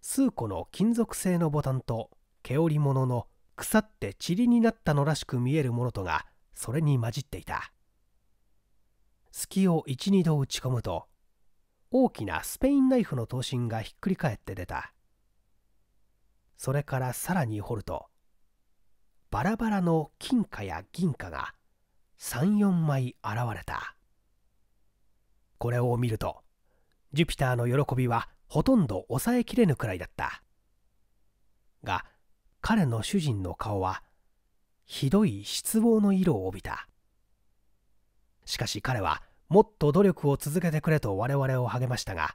数個の金属製のボタンと毛織物の腐って塵になったのらしく見えるものとがそれに混じっていた隙を12度打ち込むと大きなスペインナイフの刀身がひっくり返って出たそれからさらに掘るとバラバラの金貨や銀貨が34枚現れたこれを見るとジュピターの喜びはほとんど抑えきれぬくらいだったが彼の主人の顔はひどい失望の色を帯びたしかし彼はもっと努力を続けてくれと我々を励ましたが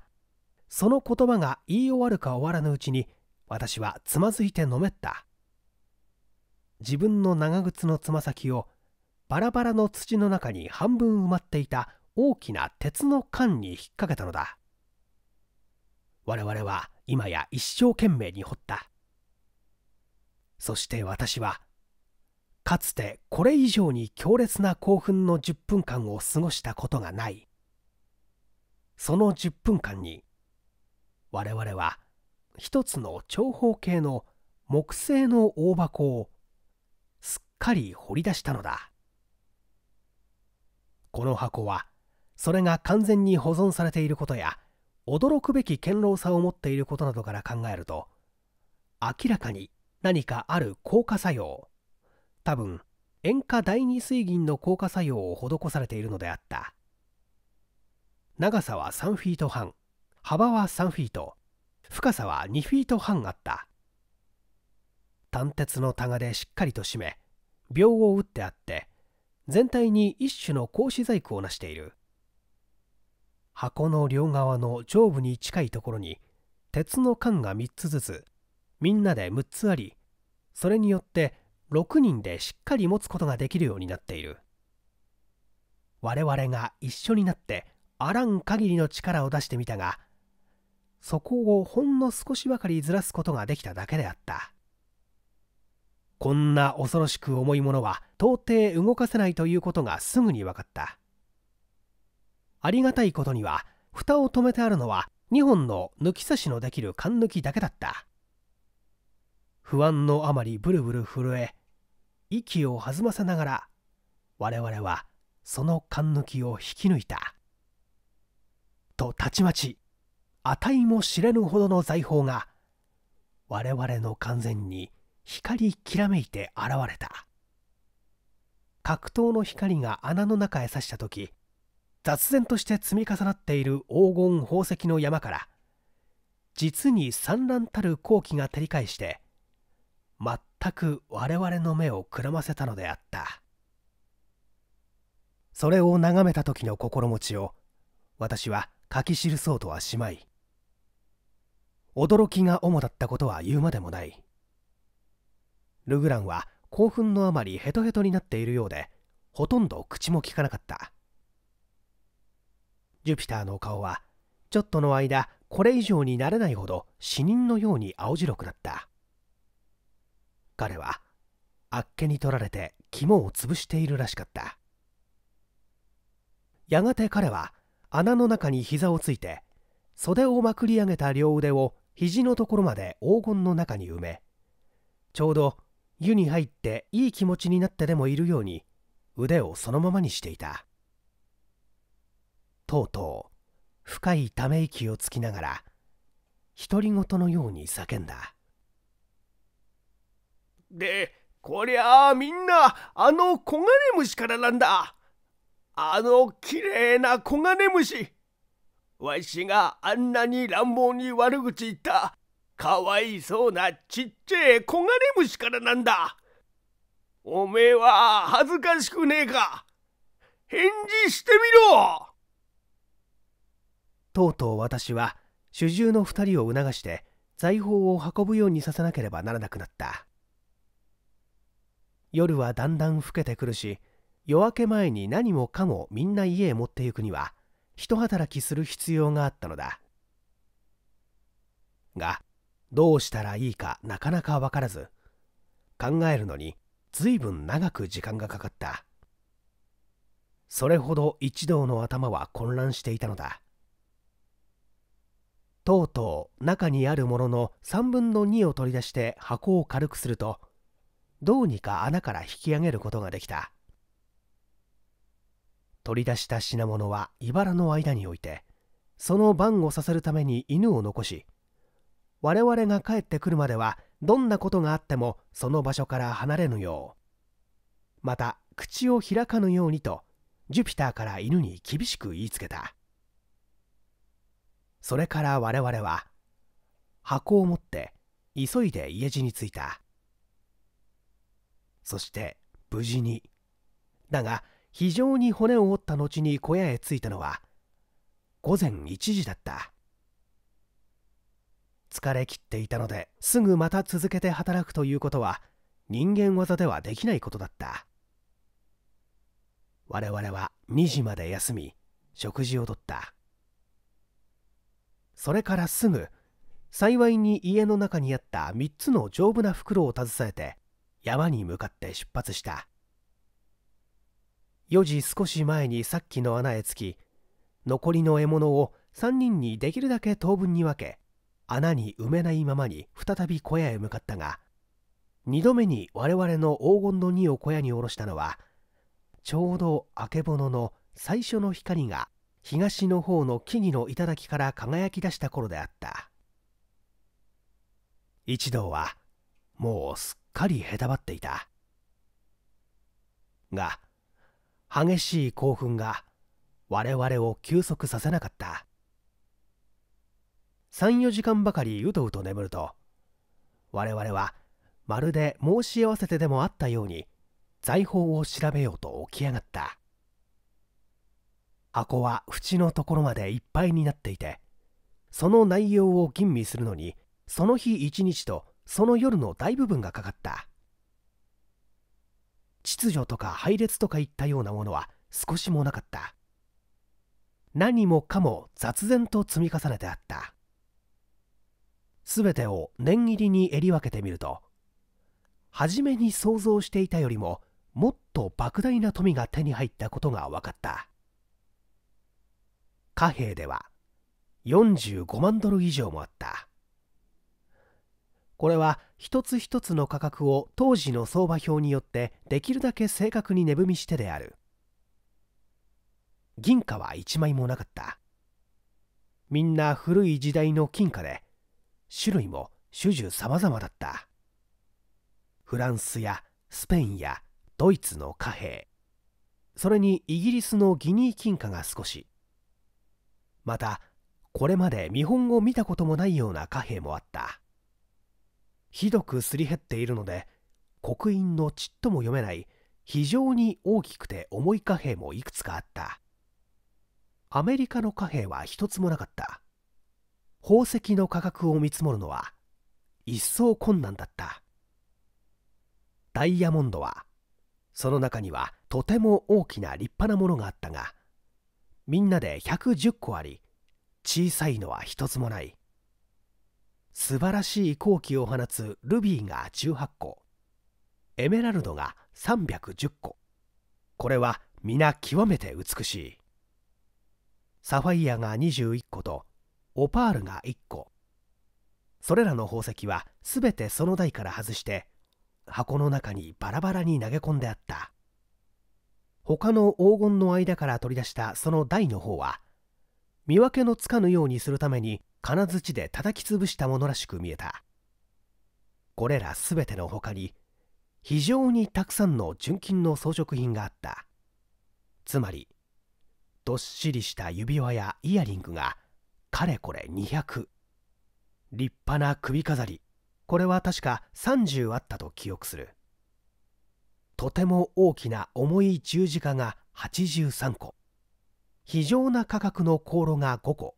その言葉が言い終わるか終わらぬうちに私はつまずいてのめった自分の長靴のつま先をバラバラの土の中に半分埋まっていた大きな鉄の缶に引っ掛けたのだ我々は今や一生懸命に掘ったそして私はかつてこれ以上に強烈な興奮の10分間を過ごしたことがないその10分間に我々は一つの長方形の木製の大箱をすっかり掘り出したのだこの箱はそれが完全に保存されていることや驚くべき堅牢さを持っていることなどから考えると明らかに何かある効果作用多分塩化第二水銀の効果作用を施されているのであった長さは3フィート半幅は3フィート深さは2フィート半あった炭鉄のタガでしっかりと締め秒を打ってあって全体に一種の格子細工をなしている箱の両側の上部に近いところに鉄の缶が3つずつみんなで6つありそれによって6人でしっかり持つことができるようになっている我々が一緒になってあらん限りの力を出してみたがそこをほんの少しばかりずらすことができただけであったこんな恐ろしく重いものは到底動かせないということがすぐに分かったありがたいことには蓋を留めてあるのは2本の抜き差しのできる缶抜きだけだった不安のあまりブルブル震え息を弾ませながら我々はその缶抜きを引き抜いたとたちまち値も知れぬほどの財宝が我々の完全に光きらめいて現れた格闘の光が穴の中へ差した時雑然として積み重なっている黄金宝石の山から実に散乱たる好機が照り返して全く我々の目をくらませたのであったそれを眺めた時の心持ちを私は書き記そうとはしまい驚きが主だったことは言うまでもないルグランは興奮のあまりヘトヘトになっているようでほとんど口もきかなかったジュピターの顔はちょっとの間これ以上になれないほど死人のように青白くなった彼はあっけに取られて肝を潰しているらしかったやがて彼は穴の中に膝をついて袖をまくり上げた両腕を肘のところまで黄金の中に埋めちょうど湯に入っていい気持ちになってでもいるように腕をそのままにしていたとうとう深いため息をつきながら独り言のように叫んだでこりゃあみんなあのコガネムシからなんだあのきれいなコガネムシわしがあんなに乱暴に悪口言ったかわいそうなちっちゃいコガネムシからなんだおめえは恥ずかしくねえか返事してみろとうとう私は主従の2人を促して財宝を運ぶようにさせなければならなくなった夜はだんだん更けてくるし夜明け前に何もかもみんな家へ持って行くには一働きする必要があったのだがどうしたらいいかなかなか分からず考えるのに随分長く時間がかかったそれほど一同の頭は混乱していたのだとうとう中にあるものの3分の2を取り出して箱を軽くするとどうにか穴から引き上げることができた取り出した品物は茨の間に置いてその番をさせるために犬を残し我々が帰ってくるまではどんなことがあってもその場所から離れぬようまた口を開かぬようにとジュピターから犬に厳しく言いつけた。それから我々は箱を持って急いで家路に着いたそして無事にだが非常に骨を折った後に小屋へ着いたのは午前1時だった疲れきっていたのですぐまた続けて働くということは人間技ではできないことだった我々は2時まで休み食事をとったそれからすぐ幸いに家の中にあった3つの丈夫な袋を携えて山に向かって出発した4時少し前にさっきの穴へ着き残りの獲物を3人にできるだけ当分に分け穴に埋めないままに再び小屋へ向かったが2度目に我々の黄金の荷を小屋に下ろしたのはちょうどあけぼのの最初の光が東の方の木々の頂から輝き出した頃であった一同はもうすっかりへたばっていたが激しい興奮が我々を休息させなかった34時間ばかりうとうと眠ると我々はまるで申し合わせてでもあったように財宝を調べようと起き上がった箱は縁のところまでいっぱいになっていてその内容を吟味するのにその日一日とその夜の大部分がかかった秩序とか配列とかいったようなものは少しもなかった何もかも雑然と積み重ねてあった全てを念入りに襟分けてみると初めに想像していたよりももっと莫大な富が手に入ったことが分かった貨幣では45万ドル以上もあったこれは一つ一つの価格を当時の相場表によってできるだけ正確に値踏みしてである銀貨は1枚もなかったみんな古い時代の金貨で種類も種々様々だったフランスやスペインやドイツの貨幣それにイギリスのギニー金貨が少しまたこれまで見本を見たこともないような貨幣もあったひどくすり減っているので刻印のちっとも読めない非常に大きくて重い貨幣もいくつかあったアメリカの貨幣は一つもなかった宝石の価格を見積もるのは一層困難だったダイヤモンドはその中にはとても大きな立派なものがあったがみんなで110個あり小さいのは一つもない素晴らしい光輝を放つルビーが18個エメラルドが310個これは皆極めて美しいサファイアが21個とオパールが1個それらの宝石はすべてその台から外して箱の中にバラバラに投げ込んであった他の黄金の間から取り出したその台の方は見分けのつかぬようにするために金槌で叩き潰したものらしく見えたこれら全てのほかに非常にたくさんの純金の装飾品があったつまりどっしりした指輪やイヤリングがかれこれ200立派な首飾りこれは確か30あったと記憶するとても大きな重い十字架が83個非常な価格の香炉が5個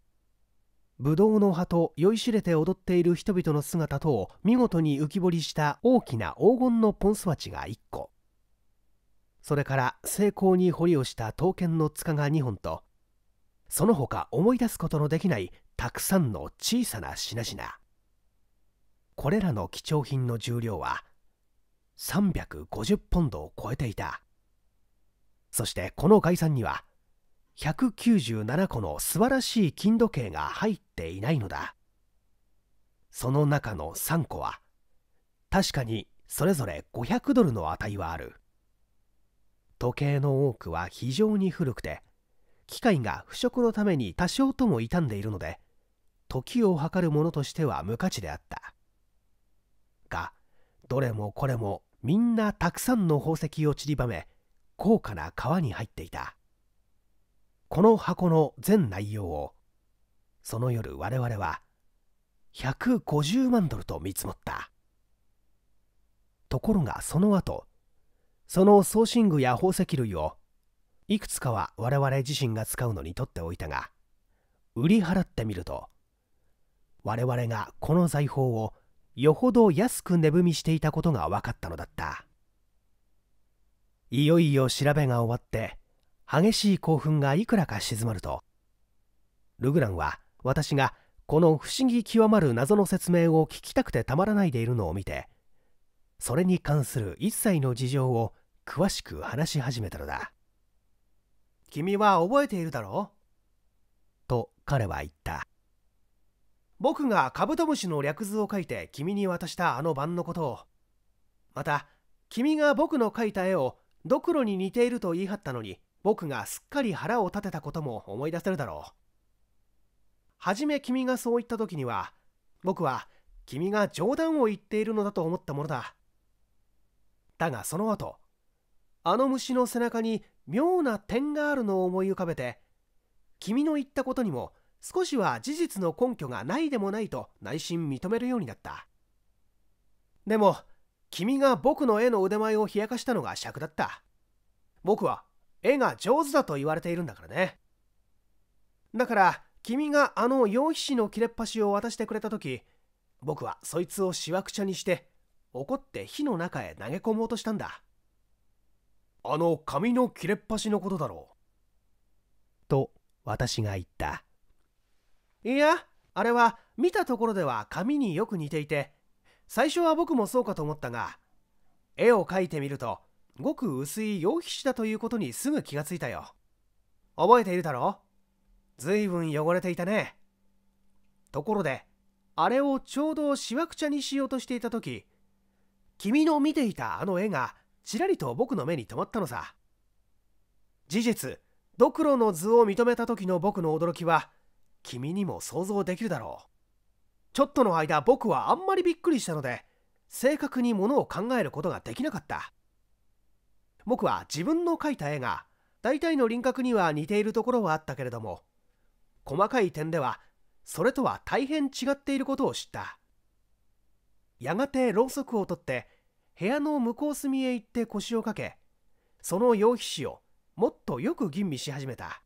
ぶどうの葉と酔いしれて踊っている人々の姿とを見事に浮き彫りした大きな黄金のポンス鉢が1個それから精巧に彫りをした刀剣の塚が2本とその他思い出すことのできないたくさんの小さな品々これらの貴重品の重量は350ポンドを超えていたそしてこの概算には197個の素晴らしい金時計が入っていないのだその中の3個は確かにそれぞれ500ドルの値はある時計の多くは非常に古くて機械が腐食のために多少とも傷んでいるので時を計るものとしては無価値であったがどれもこれもみんなたくさんの宝石をちりばめ高価な川に入っていたこの箱の全内容をその夜我々は150万ドルと見積もったところがその後その送信具や宝石類をいくつかは我々自身が使うのに取っておいたが売り払ってみると我々がこの財宝をよほど安く値踏みしていたことが分かったのだったいよいよ調べが終わって激しい興奮がいくらか静まるとルグランは私がこの不思議極まる謎の説明を聞きたくてたまらないでいるのを見てそれに関する一切の事情を詳しく話し始めたのだ君は覚えているだろうと彼は言った僕がカブトムシの略図を書いて君に渡したあの晩のことをまた君が僕の書いた絵をドクロに似ていると言い張ったのに僕がすっかり腹を立てたことも思い出せるだろう初め君がそう言った時には僕は君が冗談を言っているのだと思ったものだだがその後あの虫の背中に妙な点があるのを思い浮かべて君の言ったことにも少しは事実の根拠がないでもないと内心認めるようになったでも君が僕の絵の腕前を冷やかしたのが尺だった僕は絵が上手だと言われているんだからねだから君があの羊皮紙の切れっ端を渡してくれた時僕はそいつをしわくちゃにして怒って火の中へ投げ込もうとしたんだあの紙の切れっ端のことだろうと私が言ったいやあれは見たところでは紙によく似ていて最初は僕もそうかと思ったが絵を描いてみるとごく薄い羊皮紙だということにすぐ気がついたよ覚えているだろずいぶん汚れていたねところであれをちょうどしわくちゃにしようとしていた時君の見ていたあの絵がちらりと僕の目に留まったのさ事実ドクロの図を認めた時の僕の驚きは君にも想像できるだろうちょっとの間僕はあんまりびっくりしたので正確にものを考えることができなかった僕は自分の描いた絵が大体の輪郭には似ているところはあったけれども細かい点ではそれとは大変違っていることを知ったやがてろうそくを取って部屋の向こう隅へ行って腰をかけその用皮紙をもっとよく吟味し始めた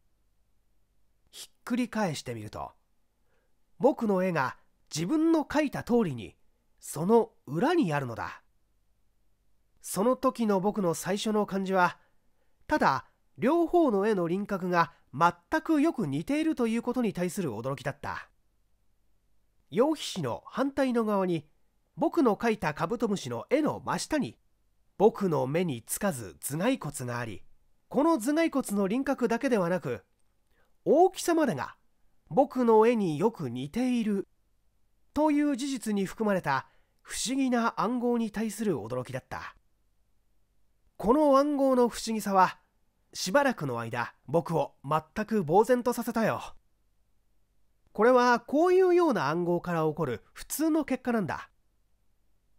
ひっくり返してみると僕の絵が自分の描いた通りにその裏にあるのだその時の僕の最初の感じはただ両方の絵の輪郭が全くよく似ているということに対する驚きだった羊皮紙の反対の側に僕の描いたカブトムシの絵の真下に僕の目につかず頭蓋骨がありこの頭蓋骨の輪郭だけではなく大きさまでが僕の絵によく似ているという事実に含まれた不思議な暗号に対する驚きだったこの暗号の不思議さはしばらくの間僕を全く呆然とさせたよこれはこういうような暗号から起こる普通の結果なんだ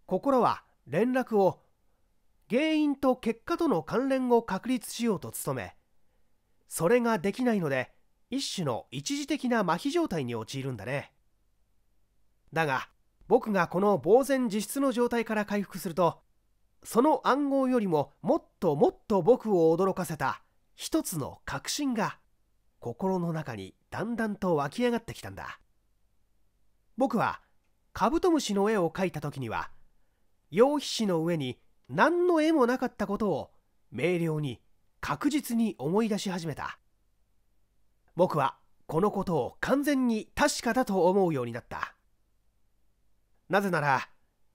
心は連絡を原因と結果との関連を確立しようと努めそれができないので一種の一時的な麻痺状態に陥るんだねだが僕がこの呆然自失の状態から回復するとその暗号よりももっともっと僕を驚かせた一つの確信が心の中にだんだんと湧き上がってきたんだ僕はカブトムシの絵を描いた時には羊皮紙の上に何の絵もなかったことを明瞭に確実に思い出し始めた僕はこのことを完全に確かだと思うようになったなぜなら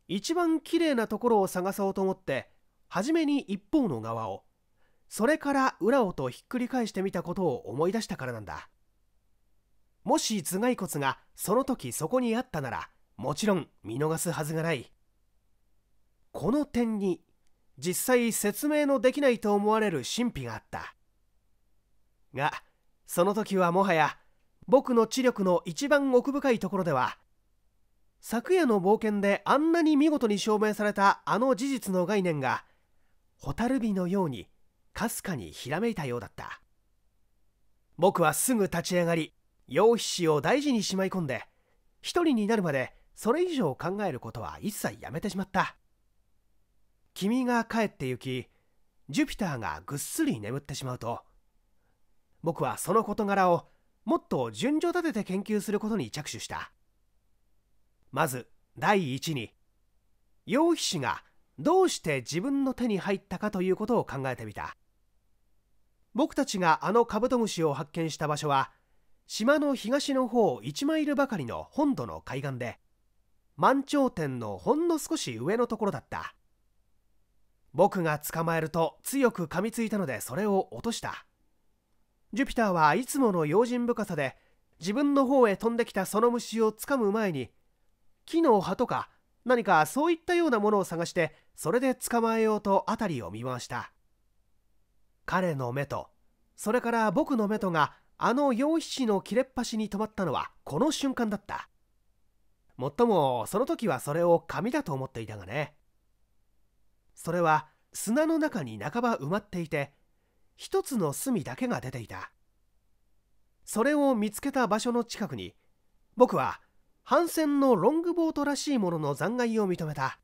一番きれいなところを探そうと思って初めに一方の側をそれから裏をとひっくり返してみたことを思い出したからなんだもし頭蓋骨がその時そこにあったならもちろん見逃すはずがないこの点に実際説明のできないと思われる神秘があったがその時はもはや僕の知力の一番奥深いところでは昨夜の冒険であんなに見事に証明されたあの事実の概念が蛍火のようにかすかにひらめいたようだった僕はすぐ立ち上がり羊皮紙を大事にしまい込んで一人になるまでそれ以上考えることは一切やめてしまった君が帰って行きジュピターがぐっすり眠ってしまうと僕はその事柄をもっと順序立てて研究することに着手したまず第一に楊貴氏がどうして自分の手に入ったかということを考えてみた僕たちがあのカブトムシを発見した場所は島の東の方1マイルばかりの本土の海岸で満潮点のほんの少し上のところだった僕が捕まえると強く噛みついたのでそれを落としたジュピターはいつもの用心深さで自分の方へ飛んできたその虫をつかむ前に木の葉とか何かそういったようなものを探してそれで捕まえようと辺りを見回した彼の目とそれから僕の目とがあの皮匹の切れっ端に止まったのはこの瞬間だったもっともその時はそれを紙だと思っていたがねそれは砂の中に半ば埋まっていて一つの隅だけが出ていたそれを見つけた場所の近くに僕は帆船のロングボートらしいものの残骸を認めた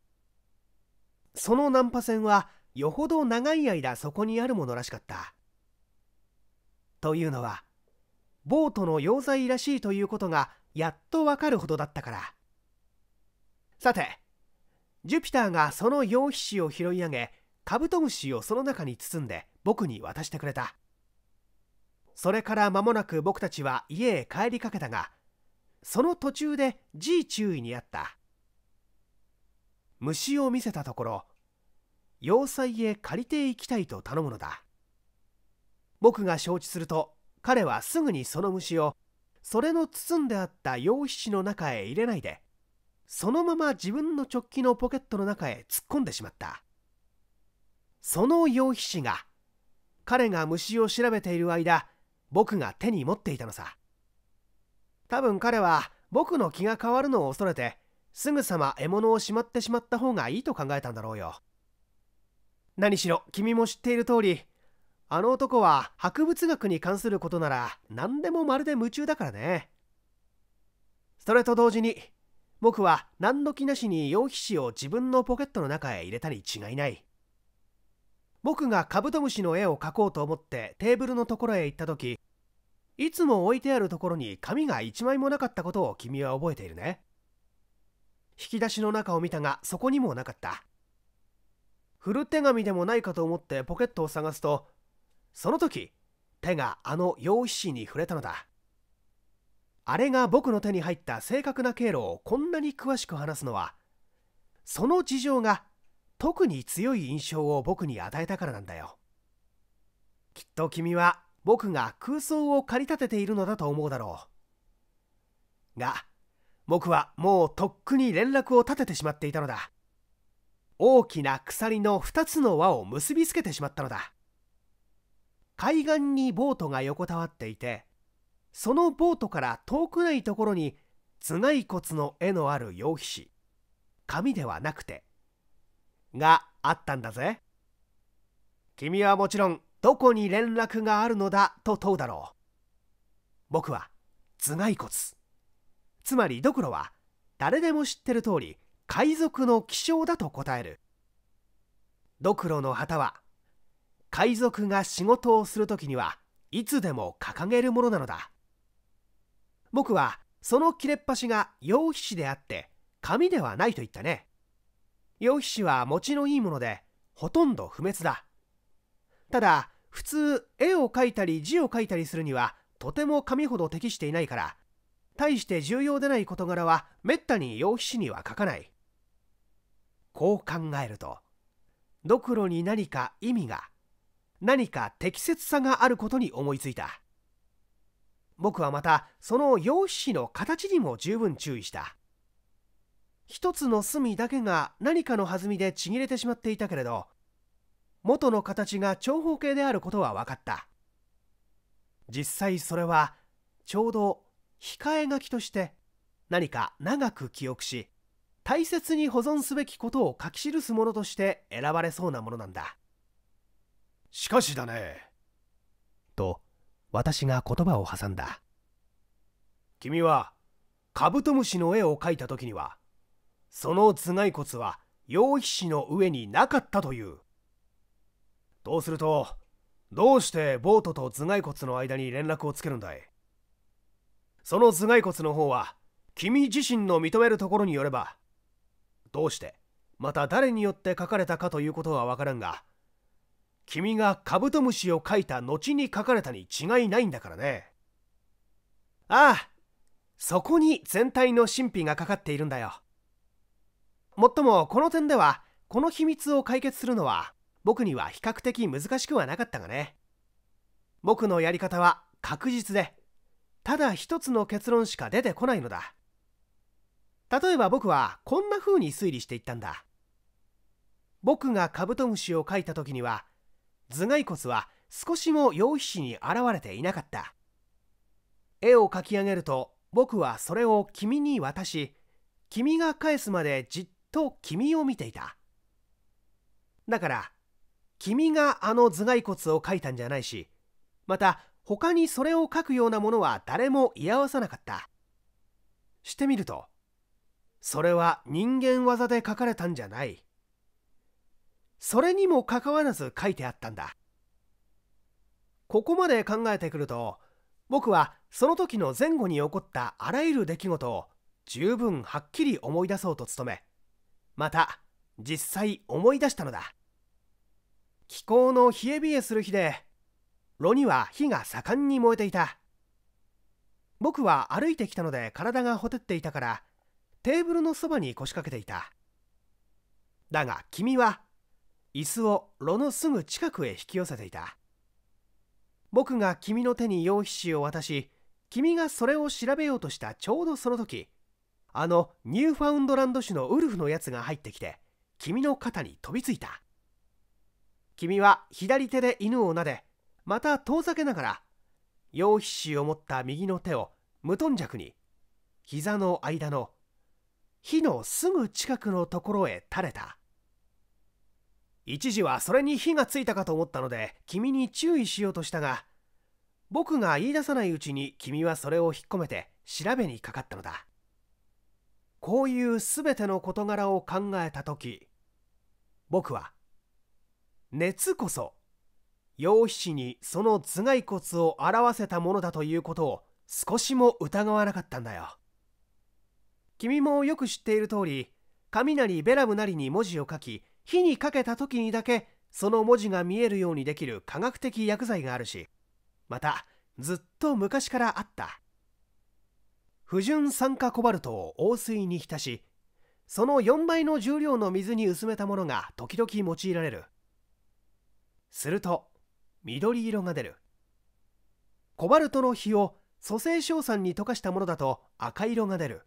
その難破船はよほど長い間そこにあるものらしかったというのはボートの溶剤らしいということがやっとわかるほどだったからさてジュピターがその羊皮紙を拾い上げカブトムシをその中に包んで僕に渡してくれたそれから間もなく僕たちは家へ帰りかけたがその途中で G 注意にあった虫を見せたところ要塞へ借りていきたいと頼むのだ僕が承知すると彼はすぐにその虫をそれの包んであった用皮紙の中へ入れないでそのまま自分の直帰のポケットの中へ突っ込んでしまったその用皮紙が彼が虫を調べている間僕が手に持っていたのさ多分彼は僕の気が変わるのを恐れてすぐさま獲物をしまってしまった方がいいと考えたんだろうよ何しろ君も知っている通りあの男は博物学に関することなら何でもまるで夢中だからねそれと同時に僕は何の気なしに羊皮紙を自分のポケットの中へ入れたに違いない僕がカブトムシの絵を描こうと思ってテーブルのところへ行った時いつも置いてあるところに紙が1枚もなかったことを君は覚えているね引き出しの中を見たがそこにもなかった古手紙でもないかと思ってポケットを探すとその時手があの用紙紙に触れたのだあれが僕の手に入った正確な経路をこんなに詳しく話すのはその事情が特に強い印象を僕に与えたからなんだよきっと君は僕が空想を駆り立てているのだと思うだろうが僕はもうとっくに連絡を立ててしまっていたのだ大きな鎖の2つの輪を結びつけてしまったのだ海岸にボートが横たわっていてそのボートから遠くないところに頭蓋骨の絵のある羊皮紙紙ではなくてがあったんだぜ君はもちろんどこに連絡があるのだと問うだろう僕は頭蓋骨つまりドクロは誰でも知ってる通り海賊の希少だと答えるドクロの旗は海賊が仕事をする時にはいつでも掲げるものなのだ僕はその切れっ端が羊皮紙であって紙ではないと言ったね楊皮紙は持ちのいいものでほとんど不滅だただ普通絵を描いたり字を書いたりするにはとても紙ほど適していないから大して重要でない事柄はめったに楊皮紙には書かないこう考えるとドクロに何か意味が何か適切さがあることに思いついた僕はまたその楊皮紙の形にも十分注意した一つの隅だけが何かの弾みでちぎれてしまっていたけれど元の形が長方形であることは分かった実際それはちょうど控え書きとして何か長く記憶し大切に保存すべきことを書き記すものとして選ばれそうなものなんだしかしだねと私が言葉を挟んだ君はカブトムシの絵を描いた時にはその頭蓋骨は楊皮紙の上になかったというどうするとどうしてボートと頭蓋骨の間に連絡をつけるんだいその頭蓋骨の方は君自身の認めるところによればどうしてまた誰によって書かれたかということは分からんが君がカブトムシを描いた後に書かれたに違いないんだからねああそこに全体の神秘がかかっているんだよもっともこの点ではこの秘密を解決するのは僕には比較的難しくはなかったがね僕のやり方は確実でただ一つの結論しか出てこないのだ例えば僕はこんな風に推理していったんだ僕がカブトムシを描いた時には頭蓋骨は少しも羊皮紙に現れていなかった絵を描き上げると僕はそれを君に渡し君が返すまでじっと君を見ていただから君があの頭蓋骨を描いたんじゃないしまた他にそれを描くようなものは誰も居合わさなかったしてみるとそれは人間技で描かれたんじゃないそれにもかかわらず書いてあったんだここまで考えてくると僕はその時の前後に起こったあらゆる出来事を十分はっきり思い出そうと努めまた実際思い出したのだ気候の冷え冷えする日で炉には火が盛んに燃えていた僕は歩いてきたので体がほてっていたからテーブルのそばに腰掛けていただが君は椅子を炉のすぐ近くへ引き寄せていた僕が君の手に羊皮紙を渡し君がそれを調べようとしたちょうどその時あのニューファウンドランド種のウルフのやつが入ってきて君の肩に飛びついた君は左手で犬を撫でまた遠ざけながら羊皮紙を持った右の手を無頓着に膝の間の火のすぐ近くのところへ垂れた一時はそれに火がついたかと思ったので君に注意しようとしたが僕が言い出さないうちに君はそれを引っ込めて調べにかかったのだこういうすべての事柄を考えた時僕は熱こそ陽皮紙にその頭蓋骨を表せたものだということを少しも疑わなかったんだよ君もよく知っている通り紙なりベラムなりに文字を書き火にかけた時にだけその文字が見えるようにできる科学的薬剤があるしまたずっと昔からあった不純酸化コバルトを王水に浸しその4倍の重量の水に薄めたものが時々用いられるすると緑色が出るコバルトの比を蘇生硝酸に溶かしたものだと赤色が出る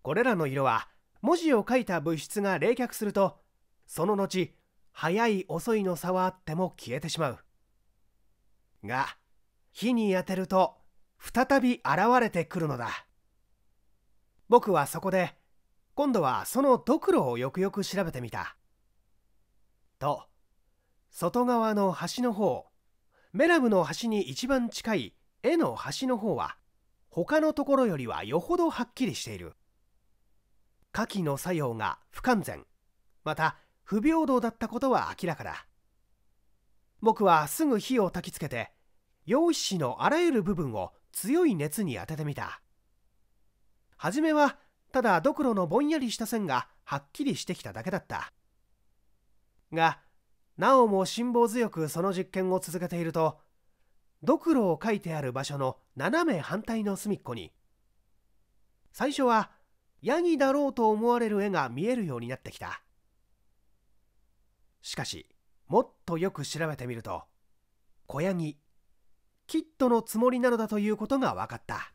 これらの色は文字を書いた物質が冷却するとその後早い遅いの差はあっても消えてしまうが火に当てると再び現れてくるのだ僕はそこで今度はそのドクロをよくよく調べてみたと外側の端の方メラムの端に一番近い絵の端の方は他のところよりはよほどはっきりしている火器の作用が不完全また不平等だったことは明らかだ僕はすぐ火を焚きつけて用紙のあらゆる部分を強い熱に当ててみた初めはただドクロのぼんやりした線がはっきりしてきただけだったがなおも辛抱強くその実験を続けているとドクロを書いてある場所の斜め反対の隅っこに最初はヤギだろうと思われる絵が見えるようになってきたしかしもっとよく調べてみると小ヤギキッドのつもりなのだということが分かった。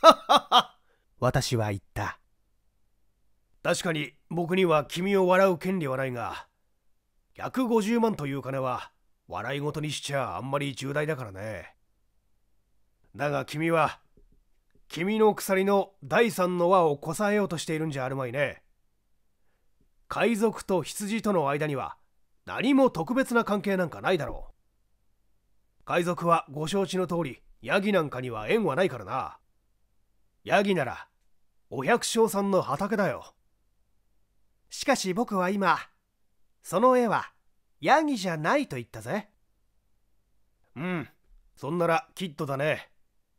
はっはっは私は言った。確かに僕には君を笑う権利はないが、150万という金は笑い事にしちゃあんまり重大だからね。だが君は、君の鎖の第三の輪をこさえようとしているんじゃあるまいね。海賊と羊との間には何も特別な関係なんかないだろう。海賊はご承知の通りヤギなんかには縁はないからなヤギならお百姓さんの畑だよしかし僕は今その絵はヤギじゃないと言ったぜうんそんならキッドだね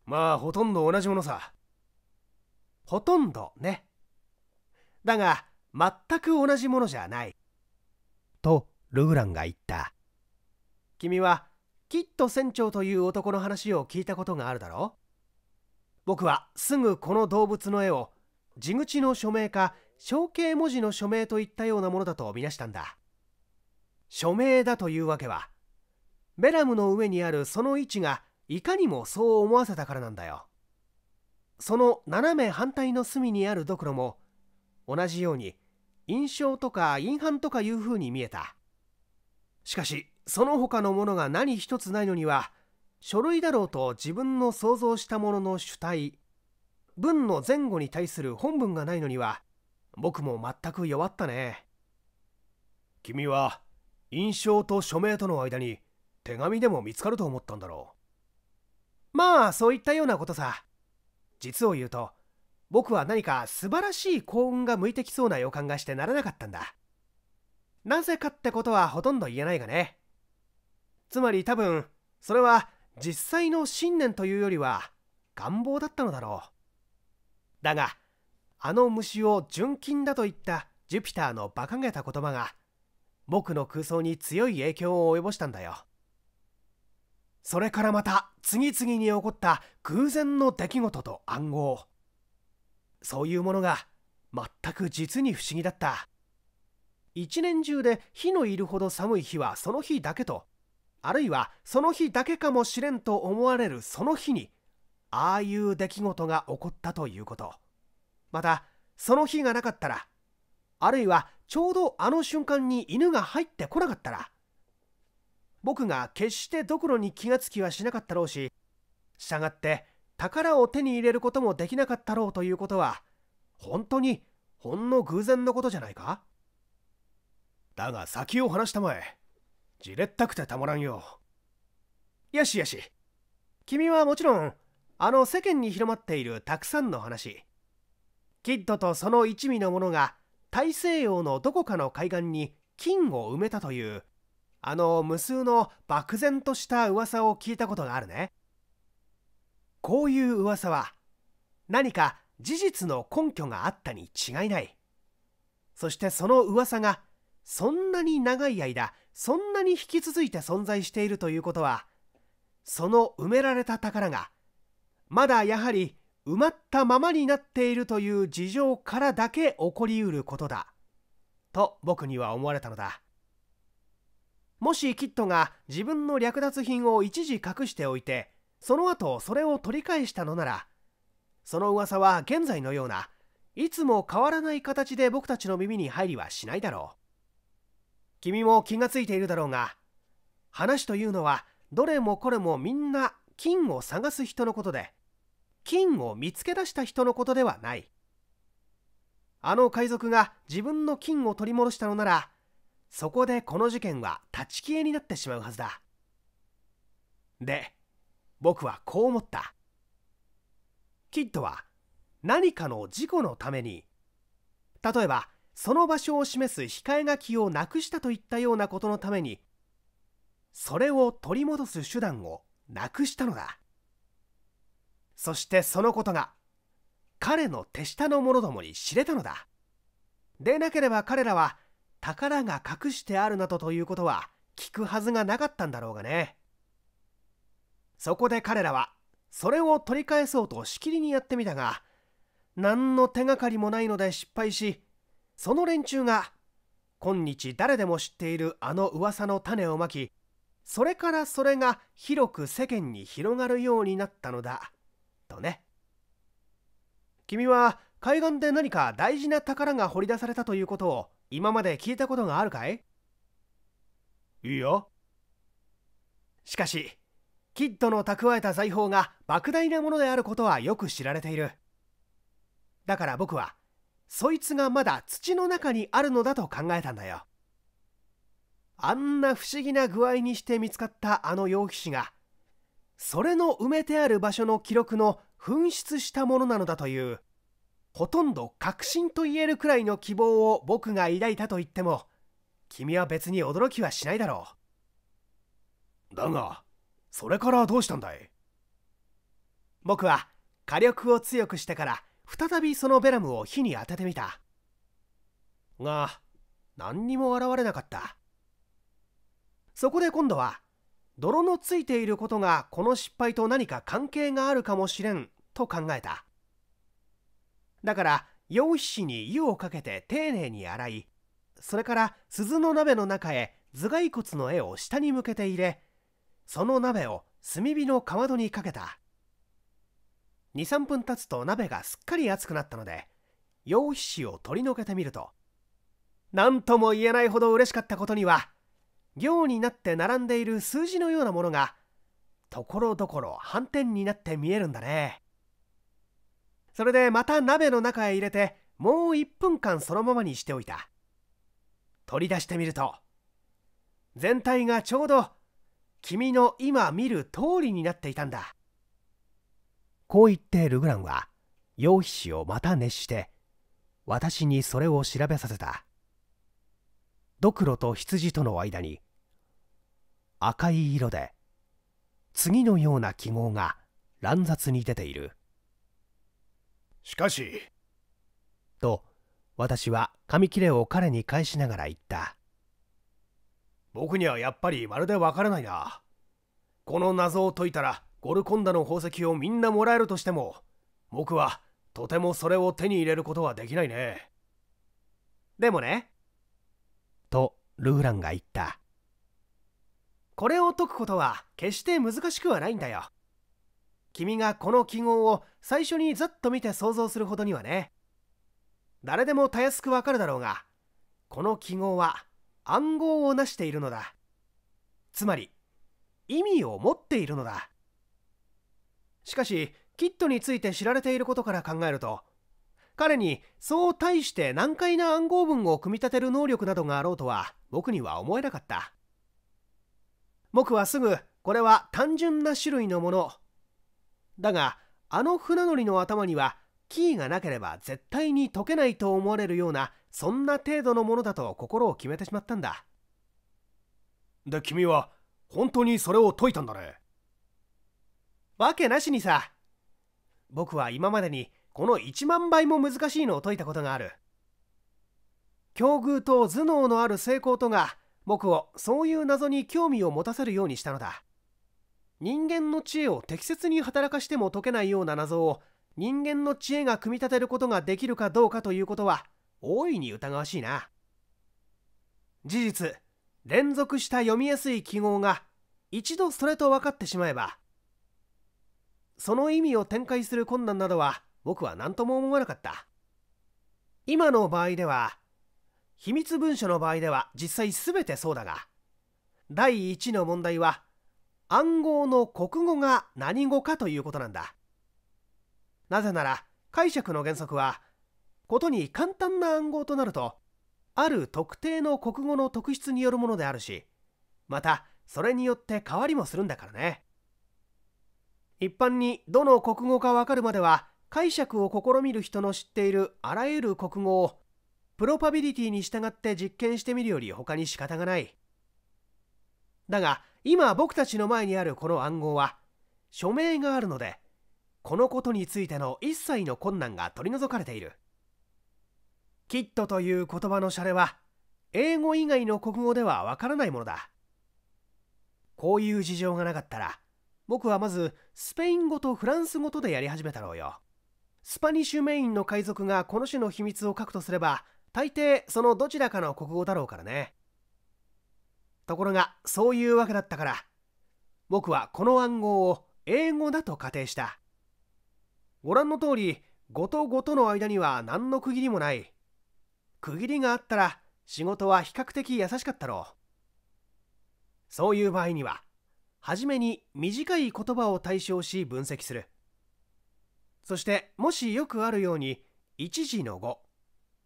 まあほとんど同じものさほとんどねだが全く同じものじゃないとルグランが言った君はキッド船長という男の話を聞いたことがあるだろう僕はすぐこの動物の絵を地口の署名か象形文字の署名といったようなものだと見なしたんだ署名だというわけはベラムの上にあるその位置がいかにもそう思わせたからなんだよその斜め反対の隅にあるドクロも同じように印象とか印判とかいうふうに見えたしかしその他のものが何一つないのには書類だろうと自分の想像したものの主体文の前後に対する本文がないのには僕も全く弱ったね君は印象と署名との間に手紙でも見つかると思ったんだろうまあそういったようなことさ実を言うと僕は何か素晴らしい幸運が向いてきそうな予感がしてならなかったんだなぜかってことはほとんど言えないがねつまり多分それは実際の信念というよりは願望だったのだろうだがあの虫を純金だと言ったジュピターの馬鹿げた言葉が僕の空想に強い影響を及ぼしたんだよそれからまた次々に起こった偶然の出来事と暗号そういうものが全く実に不思議だった一年中で火のいるほど寒い日はその日だけとあるいはその日だけかもしれんと思われるその日にああいう出来事が起こったということまたその日がなかったらあるいはちょうどあの瞬間に犬が入ってこなかったら僕が決してドクロに気がつきはしなかったろうし従って宝を手に入れることもできなかったろうということは本当にほんの偶然のことじゃないかだが先を話したまえじれったくてたまらんよよしよし君はもちろんあの世間に広まっているたくさんの話キッドとその一味の者が大西洋のどこかの海岸に金を埋めたというあの無数の漠然とした噂を聞いたことがあるねこういう噂は何か事実の根拠があったに違いないそしてその噂がそんなに長い間そんなに引き続いて存在しているということはその埋められた宝がまだやはり埋まったままになっているという事情からだけ起こりうることだと僕には思われたのだもしキットが自分の略奪品を一時隠しておいてその後それを取り返したのならその噂は現在のようないつも変わらない形で僕たちの耳に入りはしないだろう君も気がついているだろうが話というのはどれもこれもみんな金を探す人のことで金を見つけ出した人のことではないあの海賊が自分の金を取り戻したのならそこでこの事件は立ち消えになってしまうはずだで僕はこう思ったキッドは何かの事故のために例えばその場所を示す控え書きをなくしたといったようなことのためにそれを取り戻す手段をなくしたのだそしてそのことが彼の手下の者どもに知れたのだでなければ彼らは宝が隠してあるなどということは聞くはずがなかったんだろうがねそこで彼らはそれを取り返そうとしきりにやってみたが何の手がかりもないので失敗しその連中が今日誰でも知っているあの噂の種をまきそれからそれが広く世間に広がるようになったのだとね君は海岸で何か大事な宝が掘り出されたということを今まで聞いたことがあるかいいいよしかしキッドの蓄えた財宝が莫大なものであることはよく知られているだから僕はそいつがまだ土の中にあるのだと考えたんだよあんな不思議な具合にして見つかったあの楊皮紙がそれの埋めてある場所の記録の紛失したものなのだというほとんど確信と言えるくらいの希望を僕が抱いたと言っても君は別に驚きはしないだろうだがそれからどうしたんだい僕は火力を強くしてから再びそのベラムを火に当ててみたが何にも現れなかったそこで今度は泥のついていることがこの失敗と何か関係があるかもしれんと考えただから用紙に湯をかけて丁寧に洗いそれから鈴の鍋の中へ頭蓋骨の絵を下に向けて入れその鍋を炭火のかまどにかけた23分経つと鍋がすっかり熱くなったので羊皮紙を取り除けてみると何とも言えないほど嬉しかったことには行になって並んでいる数字のようなものがところどころ斑点になって見えるんだねそれでまた鍋の中へ入れてもう1分間そのままにしておいた取り出してみると全体がちょうど君の今見る通りになっていたんだこう言ってルグランは羊皮紙をまた熱して私にそれを調べさせたドクロと羊との間に赤い色で次のような記号が乱雑に出ているしかしと私は紙切れを彼に返しながら言った僕にはやっぱりまるでわからないなこの謎を解いたらゴルコンダの宝石をみんなもらえるとしても僕はとてもそれを手に入れることはできないねでもねとルーランが言ったこれを解くことは決して難しくはないんだよ君がこの記号を最初にざっと見て想像するほどにはね誰でもたやすくわかるだろうがこの記号は暗号を成しているのだつまり意味を持っているのだしかしキッドについて知られていることから考えると彼にそう対して難解な暗号文を組み立てる能力などがあろうとは僕には思えなかった僕はすぐこれは単純な種類のものだがあの船乗りの頭にはキーがなければ絶対に解けないと思われるようなそんな程度のものだと心を決めてしまったんだで君は本当にそれを解いたんだねわけなしにさ僕は今までにこの1万倍も難しいのを解いたことがある境遇と頭脳のある成功とが僕をそういう謎に興味を持たせるようにしたのだ人間の知恵を適切に働かしても解けないような謎を人間の知恵が組み立てることができるかどうかということは大いに疑わしいな事実連続した読みやすい記号が一度それと分かってしまえばその意味を展開する困難などは僕は何とも思わなかった今の場合では秘密文書の場合では実際全てそうだが第1の問題は暗号の国語が何語かということなんだなぜなら解釈の原則はことに簡単な暗号となるとある特定の国語の特質によるものであるしまたそれによって変わりもするんだからね一般にどの国語かわかるまでは解釈を試みる人の知っているあらゆる国語をプロパビリティに従って実験してみるより他に仕方がないだが今僕たちの前にあるこの暗号は署名があるのでこのことについての一切の困難が取り除かれているキットという言葉のシャレは英語以外の国語ではわからないものだこういう事情がなかったら僕はまずスペイン語とフランス語とでやり始めたろうよスパニッシュメインの海賊がこの種の秘密を書くとすれば大抵そのどちらかの国語だろうからねところがそういうわけだったから僕はこの暗号を英語だと仮定したご覧の通り語と語との間には何の区切りもない区切りがあったら仕事は比較的優しかったろうそういう場合にははじめに短い言葉を対象し分析するそしてもしよくあるように一時の語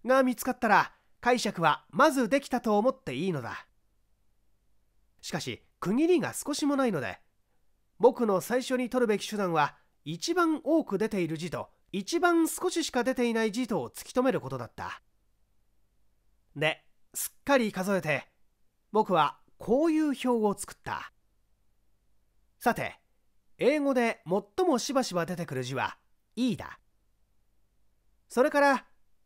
が見つかったら解釈はまずできたと思っていいのだしかし区切りが少しもないので僕の最初に取るべき手段は一番多く出ている字と一番少ししか出ていない字とを突き止めることだったですっかり数えて僕はこういう表を作ったさて、英語で最もしばしば出てくる字は E だ。それから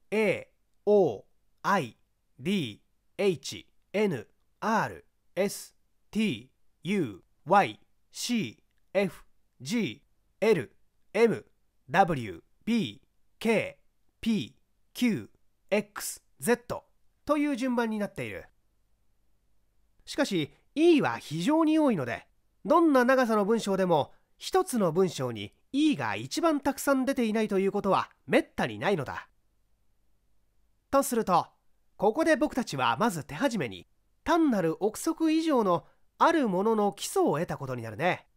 A、O、I、D、H、N、R、S、T、U、Y、C、F、G、L、M、W、B、K、P、Q、X、Z という順番になっている。しかし E は非常に多いのでどんな長さの文章でも1つの文章に E が一番たくさん出ていないということはめったにないのだ。とするとここで僕たちはまず手始めに単なる憶測以上のあるものの基礎を得たことになるね。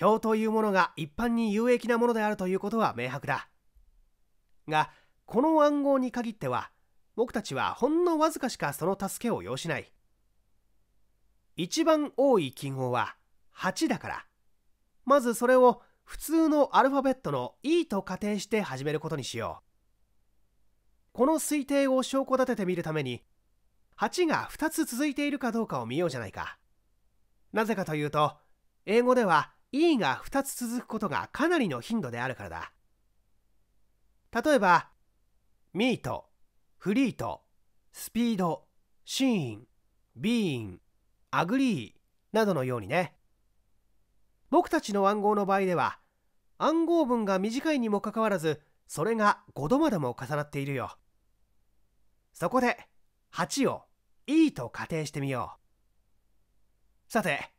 表というものが一般に有益なものであるということは明白だ。がこの暗号に限っては僕たちはほんのわずかしかその助けを要しない。一番多い記号は8だからまずそれを普通のアルファベットの E と仮定して始めることにしようこの推定を証拠立ててみるために8が2つ続いているかどうかを見ようじゃないかなぜかというと英語では E が2つ続くことがかなりの頻度であるからだ例えばミートフリートスピードシーンビーンアグリーなどのようにね僕たちの暗号の場合では暗号文が短いにもかかわらずそれが5度までも重なっているよそこで8を E と仮定してみようさて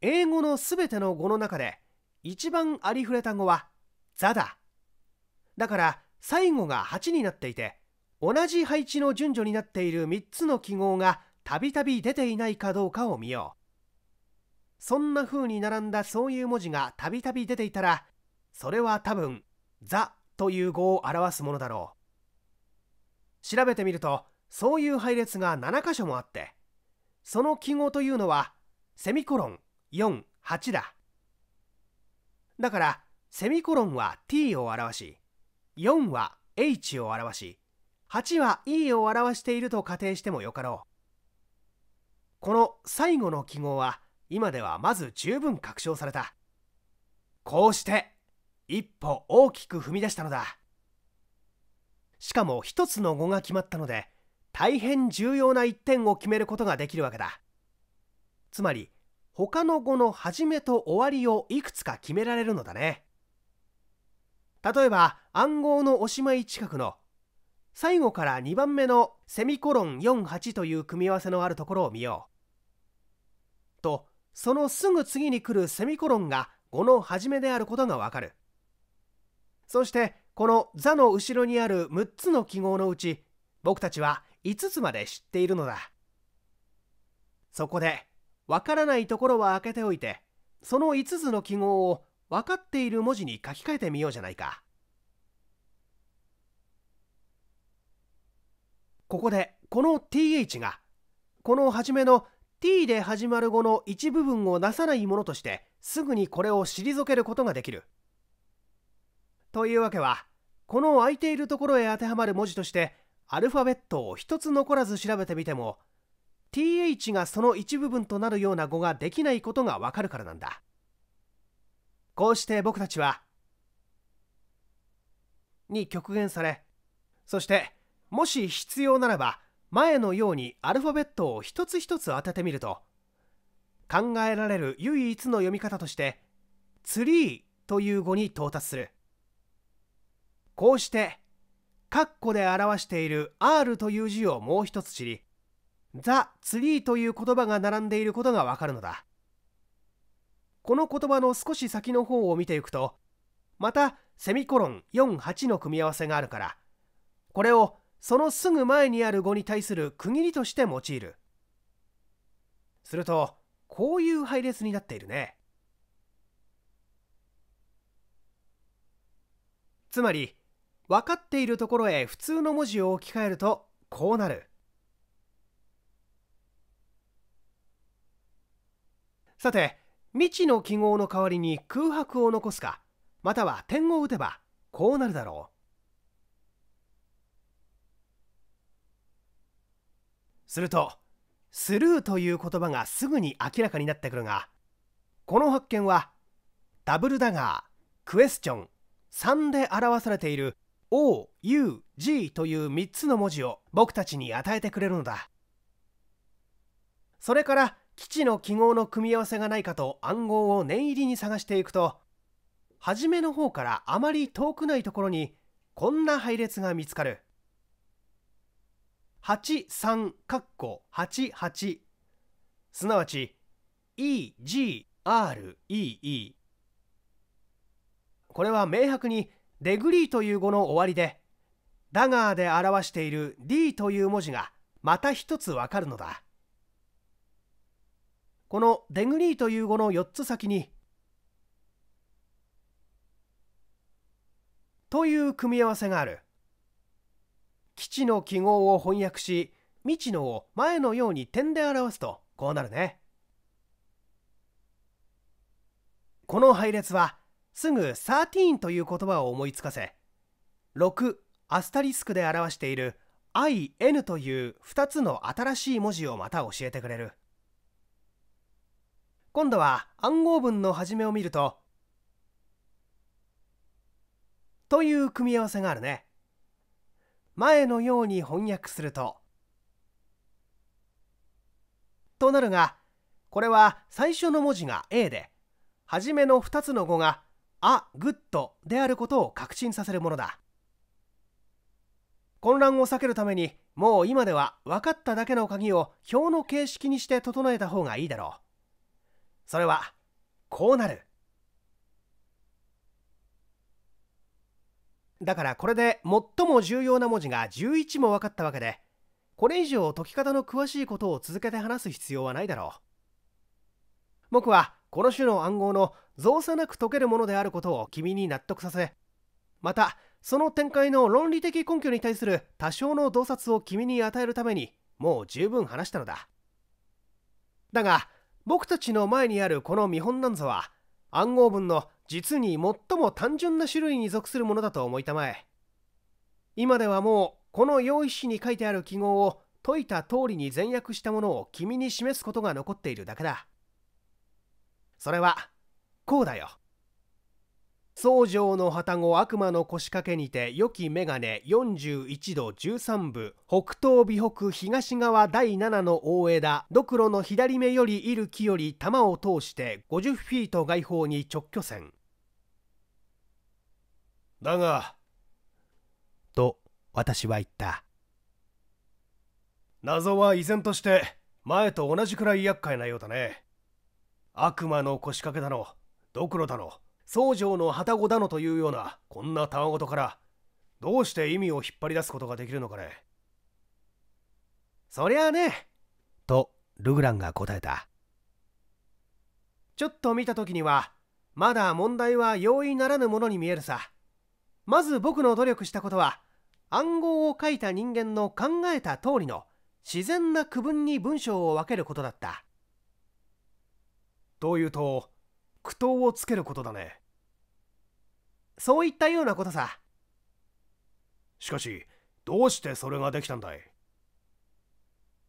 英語のすべての語の中で一番ありふれた語は「座」だだから最後が8になっていて同じ配置の順序になっている3つの記号がたびたび出ていないかどうかを見ようそんな風に並んだそういう文字がたびたび出ていたらそれは多分「ザ」という語を表すものだろう調べてみるとそういう配列が7箇所もあってその記号というのはセミコロン48だだからセミコロンは t を表し4は h を表し8は e を表していると仮定してもよかろうこの最後の記号は今ではまず十分確証されたこうして一歩大きく踏み出したのだしかも一つの語が決まったので大変重要な1点を決めることができるわけだつまり他の語の始めと終わりをいくつか決められるのだね例えば暗号のおしまい近くの最後から2番目のセミコロン48という組み合わせのあるところを見ようとそのすぐ次に来るセミコロンが語の始めであることがわかるそしてこの「座」の後ろにある6つの記号のうち僕たちは5つまで知っているのだそこでわからないところは開けておいてその5つの記号を分かっている文字に書き換えてみようじゃないかここでこの th がこの初めの t で始まる語の一部分をなさないものとしてすぐにこれを退けることができる。というわけはこの空いているところへ当てはまる文字としてアルファベットを1つ残らず調べてみても th がその一部分となるような語ができないことがわかるからなんだ。こうして僕たちはに極限されそしてもし必要ならば前のようにアルファベットを一つ一つ当ててみると考えられる唯一の読み方として「ツリー」という語に到達するこうして括弧で表している「R」という字をもう一つ知り「ザ・ツリー」という言葉が並んでいることがわかるのだこの言葉の少し先の方を見ていくとまたセミコロン48の組み合わせがあるからこれをそのすぐ前にある語に対する区切りとして用いるするとこういう配列になっているねつまり分かっているところへ普通の文字を置き換えるとこうなるさて未知の記号の代わりに空白を残すかまたは点を打てばこうなるだろうするとスルーという言葉がすぐに明らかになってくるがこの発見はダブルダガークエスチョン3で表されている OUG という3つの文字を僕たちに与えてくれるのだそれから基地の記号の組み合わせがないかと暗号を念入りに探していくと初めの方からあまり遠くないところにこんな配列が見つかる83かっこ88すなわち EGREE これは明白にデグリーという語の終わりでダガーで表している D という文字がまた一つわかるのだこのデグリーという語の4つ先にという組み合わせがある基地の記号を翻訳し未知のを前のように点で表すとこうなるねこの配列はすぐ13という言葉を思いつかせ6アスタリスクで表している IN という2つの新しい文字をまた教えてくれる今度は暗号文の始めを見るとという組み合わせがあるね。前のように翻訳するととなるがこれは最初の文字が A で初めの2つの語が「あグッド」であることを確信させるものだ混乱を避けるためにもう今では分かっただけの鍵を表の形式にして整えた方がいいだろうそれはこうなるだからこれで最も重要な文字が11も分かったわけでこれ以上解き方の詳しいことを続けて話す必要はないだろう僕はこの種の暗号の造作なく解けるものであることを君に納得させまたその展開の論理的根拠に対する多少の洞察を君に与えるためにもう十分話したのだだが僕たちの前にあるこの見本なんぞは暗号文の実に最も単純な種類に属するものだと思いたまえ今ではもうこの用意紙に書いてある記号を解いた通りに前訳したものを君に示すことが残っているだけだそれはこうだよ僧正の旗子悪魔の腰掛けにて良き眼鏡41度13部北東美北東側第7の大枝ドクロの左目よりいる木より弾を通して50フィート外方に直挙線だがと私は言った謎は依然として前と同じくらい厄介なようだね悪魔の腰掛けだのドクロだの僧正の旅籠だのというようなこんなたわごとからどうして意味を引っ張り出すことができるのかねそりゃあねとルグランが答えたちょっと見た時にはまだ問題は容易ならぬものに見えるさまず僕の努力したことは暗号を書いた人間の考えた通りの自然な区分に文章を分けることだったというと苦闘をつけることだねそういったようなことさしかしどうしてそれができたんだい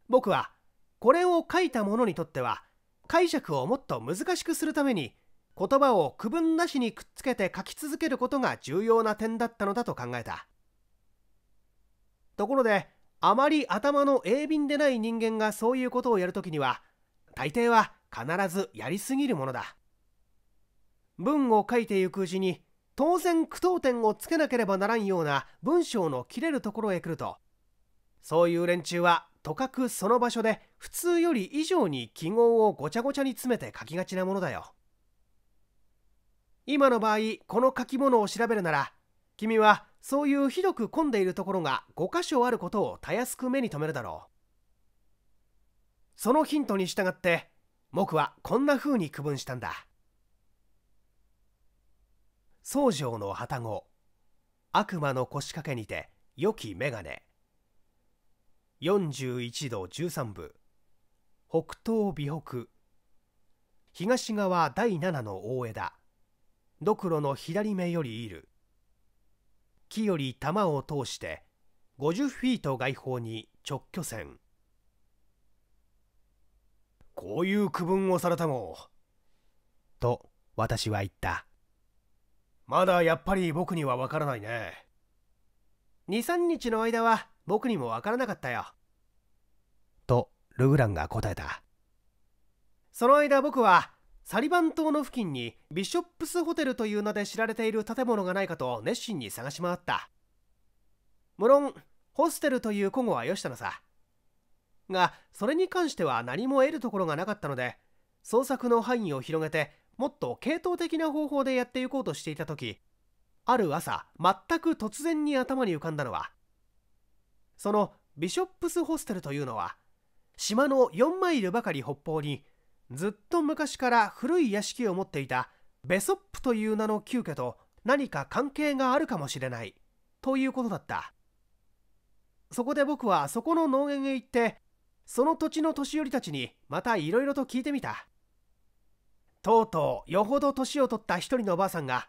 僕はこれを書いた者にとっては解釈をもっと難しくするために言葉を区分なしにくっつけて書き続けることが重要な点だったのだと考えたところであまり頭の鋭敏でない人間がそういうことをやるときには大抵は必ずやりすぎるものだ文を書いていくうちに当然句読点をつけなければならんような文章の切れるところへ来るとそういう連中はとかくその場所で普通より以上に記号をごちゃごちゃに詰めて書きがちなものだよ今の場合この書き物を調べるなら君はそういうひどく混んでいるところが5箇所あることをたやすく目に留めるだろうそのヒントに従って僕はこんな風に区分したんだ宗城の旅籠悪魔の腰掛けにて良き眼鏡41度13分北東美北東側第7の大枝ドクロの左目よりいる木より玉を通して50フィート外方に直挙線こういう区分をされたもと私は言ったまだやっぱり僕にはわからないね23日の間は僕にもわからなかったよとルグランが答えたその間僕はサリバン島の付近にビショップスホテルという名で知られている建物がないかと熱心に探し回った無論ホステルという古語はよしたのさがそれに関しては何も得るところがなかったので捜索の範囲を広げてもっと系統的な方法でやっていこうとしていた時ある朝全く突然に頭に浮かんだのはそのビショップスホステルというのは島の4マイルばかり北方にずっと昔から古い屋敷を持っていたベソップという名の旧家と何か関係があるかもしれないということだったそこで僕はそこの農園へ行ってその土地の年寄りたちにまたいろいろと聞いてみたとうとうよほど年を取った一人のおばあさんが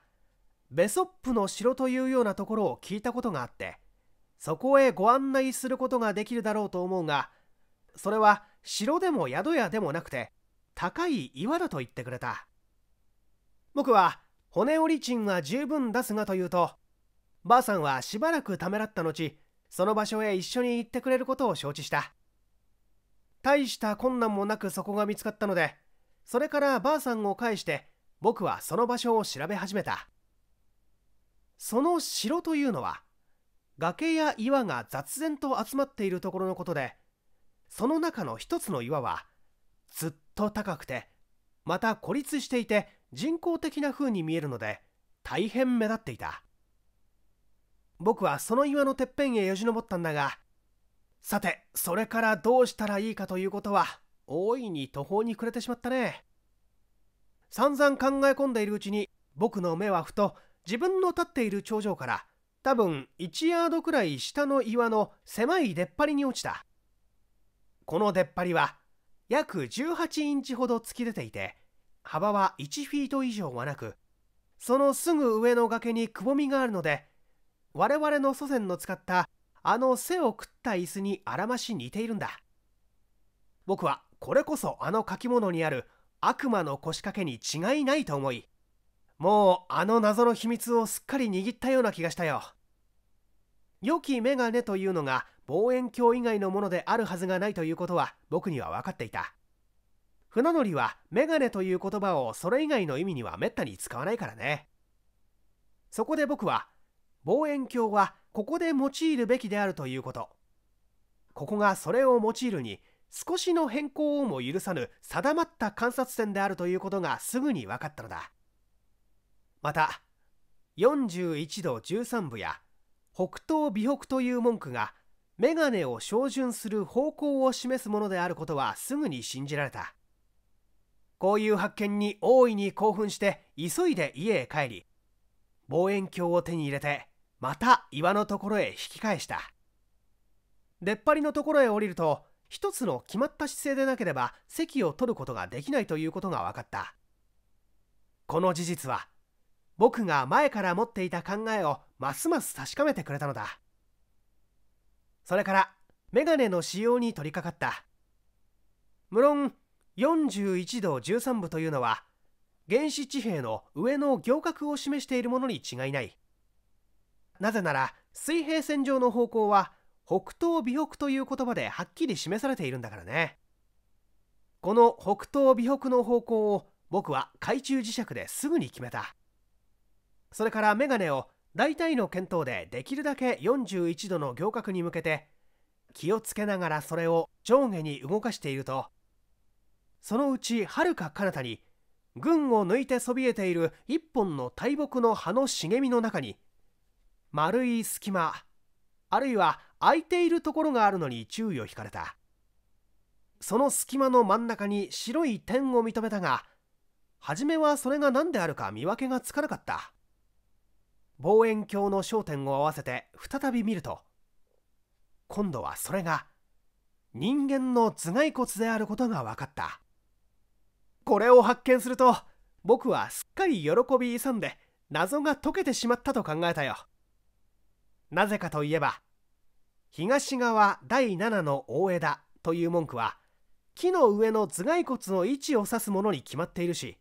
ベソップの城というようなところを聞いたことがあってそこへご案内することができるだろうと思うがそれは城でも宿屋でもなくて高い岩だと言ってくれた僕は骨折り賃は十分出すがというとばあさんはしばらくためらった後その場所へ一緒に行ってくれることを承知した大した困難もなくそこが見つかったのでそれからばあさんを介して僕はその場所を調べ始めたその城というのは崖や岩が雑然と集まっているところのことでその中の一つの岩はずっと高くてまた孤立していて人工的な風に見えるので大変目立っていた僕はその岩のてっぺんへよじ登ったんだがさてそれからどうしたらいいかということは大いに途方に暮れてしまったね散々考え込んでいるうちに僕の目はふと自分の立っている頂上から多分1ヤードくらい下の岩の狭い出っ張りに落ちたこの出っ張りは約18インチほど突き出ていて幅は1フィート以上はなくそのすぐ上の崖にくぼみがあるので我々の祖先の使ったあの背を食った椅子にあらまし似ているんだ僕はこれこそあの書き物にある悪魔の腰掛けに違いないと思いもうあの謎の秘密をすっかり握ったような気がしたよ良き眼鏡というのが望遠鏡以外のものであるはずがないということは僕には分かっていた船乗りは眼鏡という言葉をそれ以外の意味にはめったに使わないからねそこで僕は望遠鏡はここで用いるべきであるということここがそれを用いるに少しの変更をも許さぬ定まった観察点であるということがすぐに分かったのだまた41度13部や北東美北という文句が眼鏡を照準する方向を示すものであることはすぐに信じられたこういう発見に大いに興奮して急いで家へ帰り望遠鏡を手に入れてまた岩のところへ引き返した出っ張りのところへ降りると一つの決まった姿勢でなければ席を取ることができないということが分かったこの事実は僕が前から持っていた考えをますます確かめてくれたのだそれからメガネの使用に取り掛かった無論41度13部というのは原子地平の上の行角を示しているものに違いないなぜなら水平線上の方向は北東美北という言葉ではっきり示されているんだからねこの北東美北の方向を僕は懐中磁石ですぐに決めたそれから眼鏡を大体の見当でできるだけ41度の行角に向けて気をつけながらそれを上下に動かしているとそのうちはるか彼方に群を抜いてそびえている一本の大木の葉の茂みの中に丸い隙間あるいは空いているところがあるのに注意を引かれたその隙間の真ん中に白い点を認めたが初めはそれが何であるか見分けがつかなかった望遠鏡の焦点を合わせて再び見ると今度はそれが人間の頭蓋骨であることが分かったこれを発見すると僕はすっかり喜び勇んで謎が解けてしまったと考えたよなぜかといえば東側第7の大枝という文句は木の上の頭蓋骨の位置を指すものに決まっているし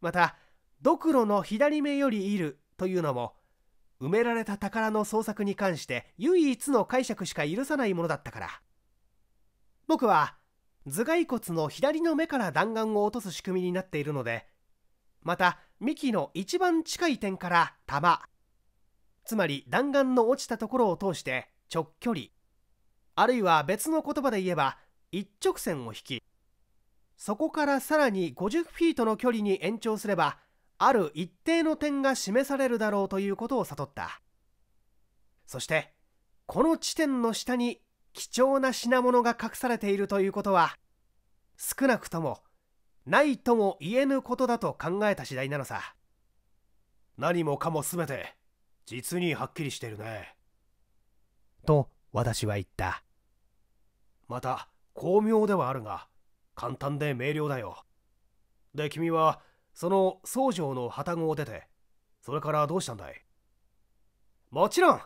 またドクロの左目よりいるというのも埋められた宝の捜索に関して唯一の解釈しか許さないものだったから僕は頭蓋骨の左の目から弾丸を落とす仕組みになっているのでまた幹の一番近い点から弾つまり弾丸の落ちたところを通して直距離あるいは別の言葉で言えば一直線を引きそこからさらに50フィートの距離に延長すればある一定の点が示されるだろうということを悟ったそしてこの地点の下に貴重な品物が隠されているということは少なくともないとも言えぬことだと考えた次第なのさ何もかも全て実にはっきりしてるねと私は言ったまた巧妙ではあるが簡単で明瞭だよで君はその僧正の旅籠を出てそれからどうしたんだいもちろん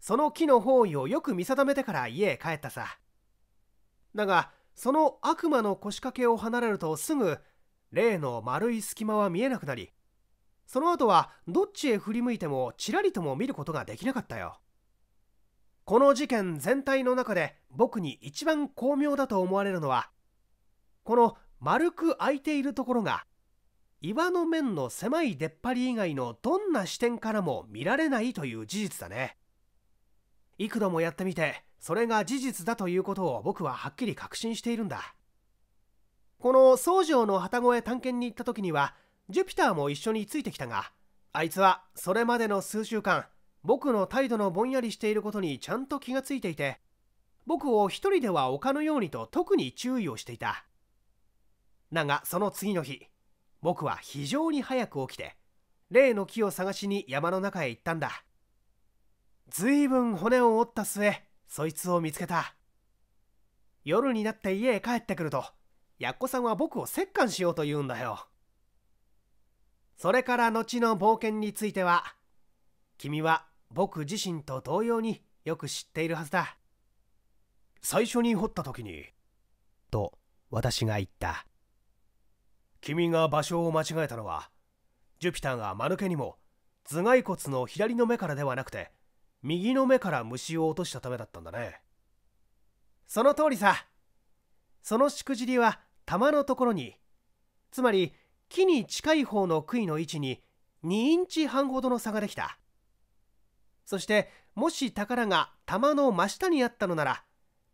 その木の方位をよく見定めてから家へ帰ったさだがその悪魔の腰掛けを離れるとすぐ例の丸い隙間は見えなくなりその後はどっちへ振り向いてもちらりとも見ることができなかったよこの事件全体の中で僕に一番巧妙だと思われるのはこの丸く開いているところが岩の面の狭い出っ張り以外のどんな視点からも見られないという事実だね幾度もやってみてそれが事実だということを僕ははっきり確信しているんだこの宗城の旗越探検に行った時にはジュピターも一緒についてきたがあいつはそれまでの数週間僕の態度のぼんやりしていることにちゃんと気がついていて僕を一人では丘のようにと特に注意をしていただがその次の日僕は非常に早く起きて例の木を探しに山の中へ行ったんだずいぶん骨を折った末そいつを見つけた夜になって家へ帰ってくるとやっこさんは僕を折檻しようと言うんだよそれから後の冒険については君は僕自身と同様によく知っているはずだ最初に掘った時にと私が言った君が場所を間違えたのはジュピターが間抜けにも頭蓋骨の左の目からではなくて右の目から虫を落としたためだったんだねその通りさそのしくじりは玉のところにつまり木に近い方の杭の位置に2インチ半ほどの差ができたそしてもし宝が玉の真下にあったのなら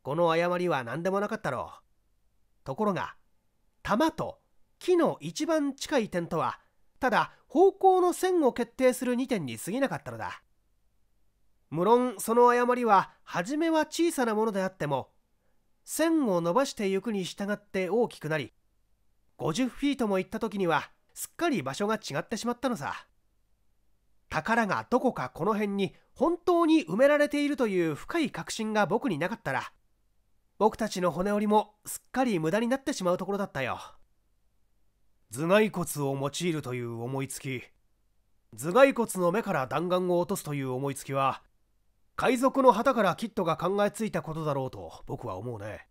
この誤りは何でもなかったろうところが玉と木の一番近い点とはただ方向の線を決定する2点に過ぎなかったのだ無論その誤りは初めは小さなものであっても線を伸ばしてゆくに従って大きくなり50フィートも行った時にはすっかり場所が違ってしまったのさ。宝がどこかこの辺に本当に埋められているという深い確信が僕になかったら僕たちの骨折りもすっかり無駄になってしまうところだったよ頭蓋骨を用いるという思いつき頭蓋骨の目から弾丸を落とすという思いつきは海賊の旗からキッドが考えついたことだろうと僕は思うね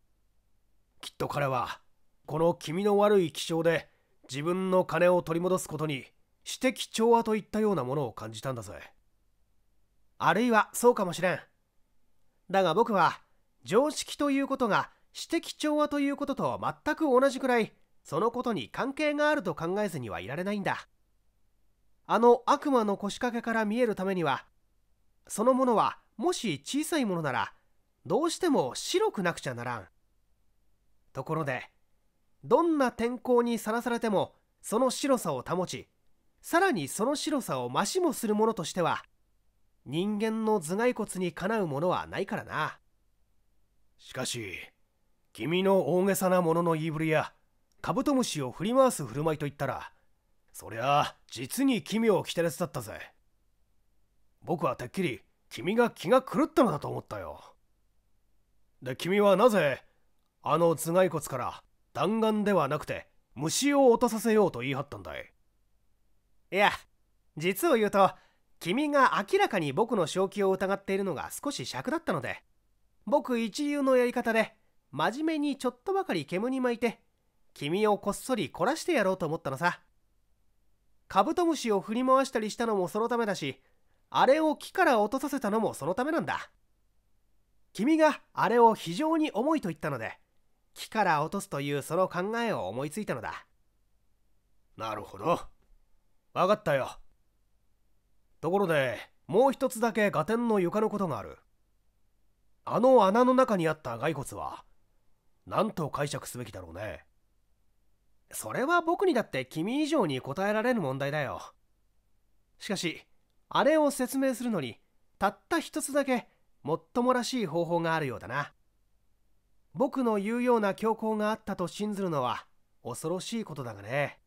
きっと彼はこの気味の悪い気象で自分の金を取り戻すことに私的調和といったようなものを感じたんだぜあるいはそうかもしれんだが僕は常識ということが私的調和ということと全く同じくらいそのことに関係があると考えずにはいられないんだあの悪魔の腰掛けから見えるためにはそのものはもし小さいものならどうしても白くなくちゃならんところでどんな天候にさらされてもその白さを保ちさらにその白さを増しもするものとしては人間の頭蓋骨にかなうものはないからなしかし君の大げさなものの言いぶりやカブトムシを振り回す振る舞いといったらそりゃあ実に奇妙奇てれつだったぜ僕はてっきり君が気が狂ったのだと思ったよで君はなぜあの頭蓋骨から弾丸ではなくて虫を落とさせようと言い張ったんだいいや実を言うと君が明らかに僕の正気を疑っているのが少し尺だったので僕一流のやり方で真面目にちょっとばかり煙に巻いて君をこっそり凝らしてやろうと思ったのさカブトムシを振り回したりしたのもそのためだしあれを木から落とさせたのもそのためなんだ君があれを非常に重いと言ったので木から落とすというその考えを思いついたのだなるほど分かったよところでもう一つだけ合点の床のことがあるあの穴の中にあった骸骨は何と解釈すべきだろうねそれは僕にだって君以上に答えられる問題だよしかしあれを説明するのにたった一つだけもっともらしい方法があるようだな僕の言うような強行があったと信ずるのは恐ろしいことだがね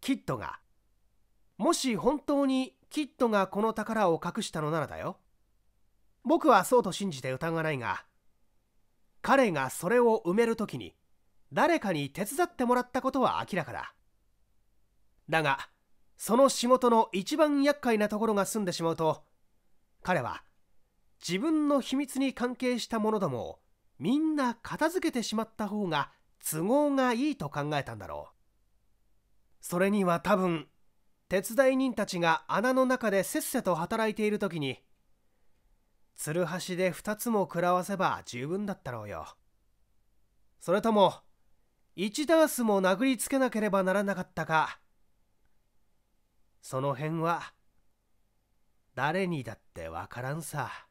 キッドがもし本当にキッドがこの宝を隠したのならだよ僕はそうと信じて疑わないが彼がそれを埋める時に誰かに手伝ってもらったことは明らかだだがその仕事の一番厄介なところが済んでしまうと彼は自分の秘密に関係したものどもをみんな片付けてしまった方が都合がいいと考えたんだろうそれには多分手伝い人たちが穴の中でせっせと働いている時につるはしで2つも食らわせば十分だったろうよそれとも1ダースも殴りつけなければならなかったかその辺は誰にだってわからんさ。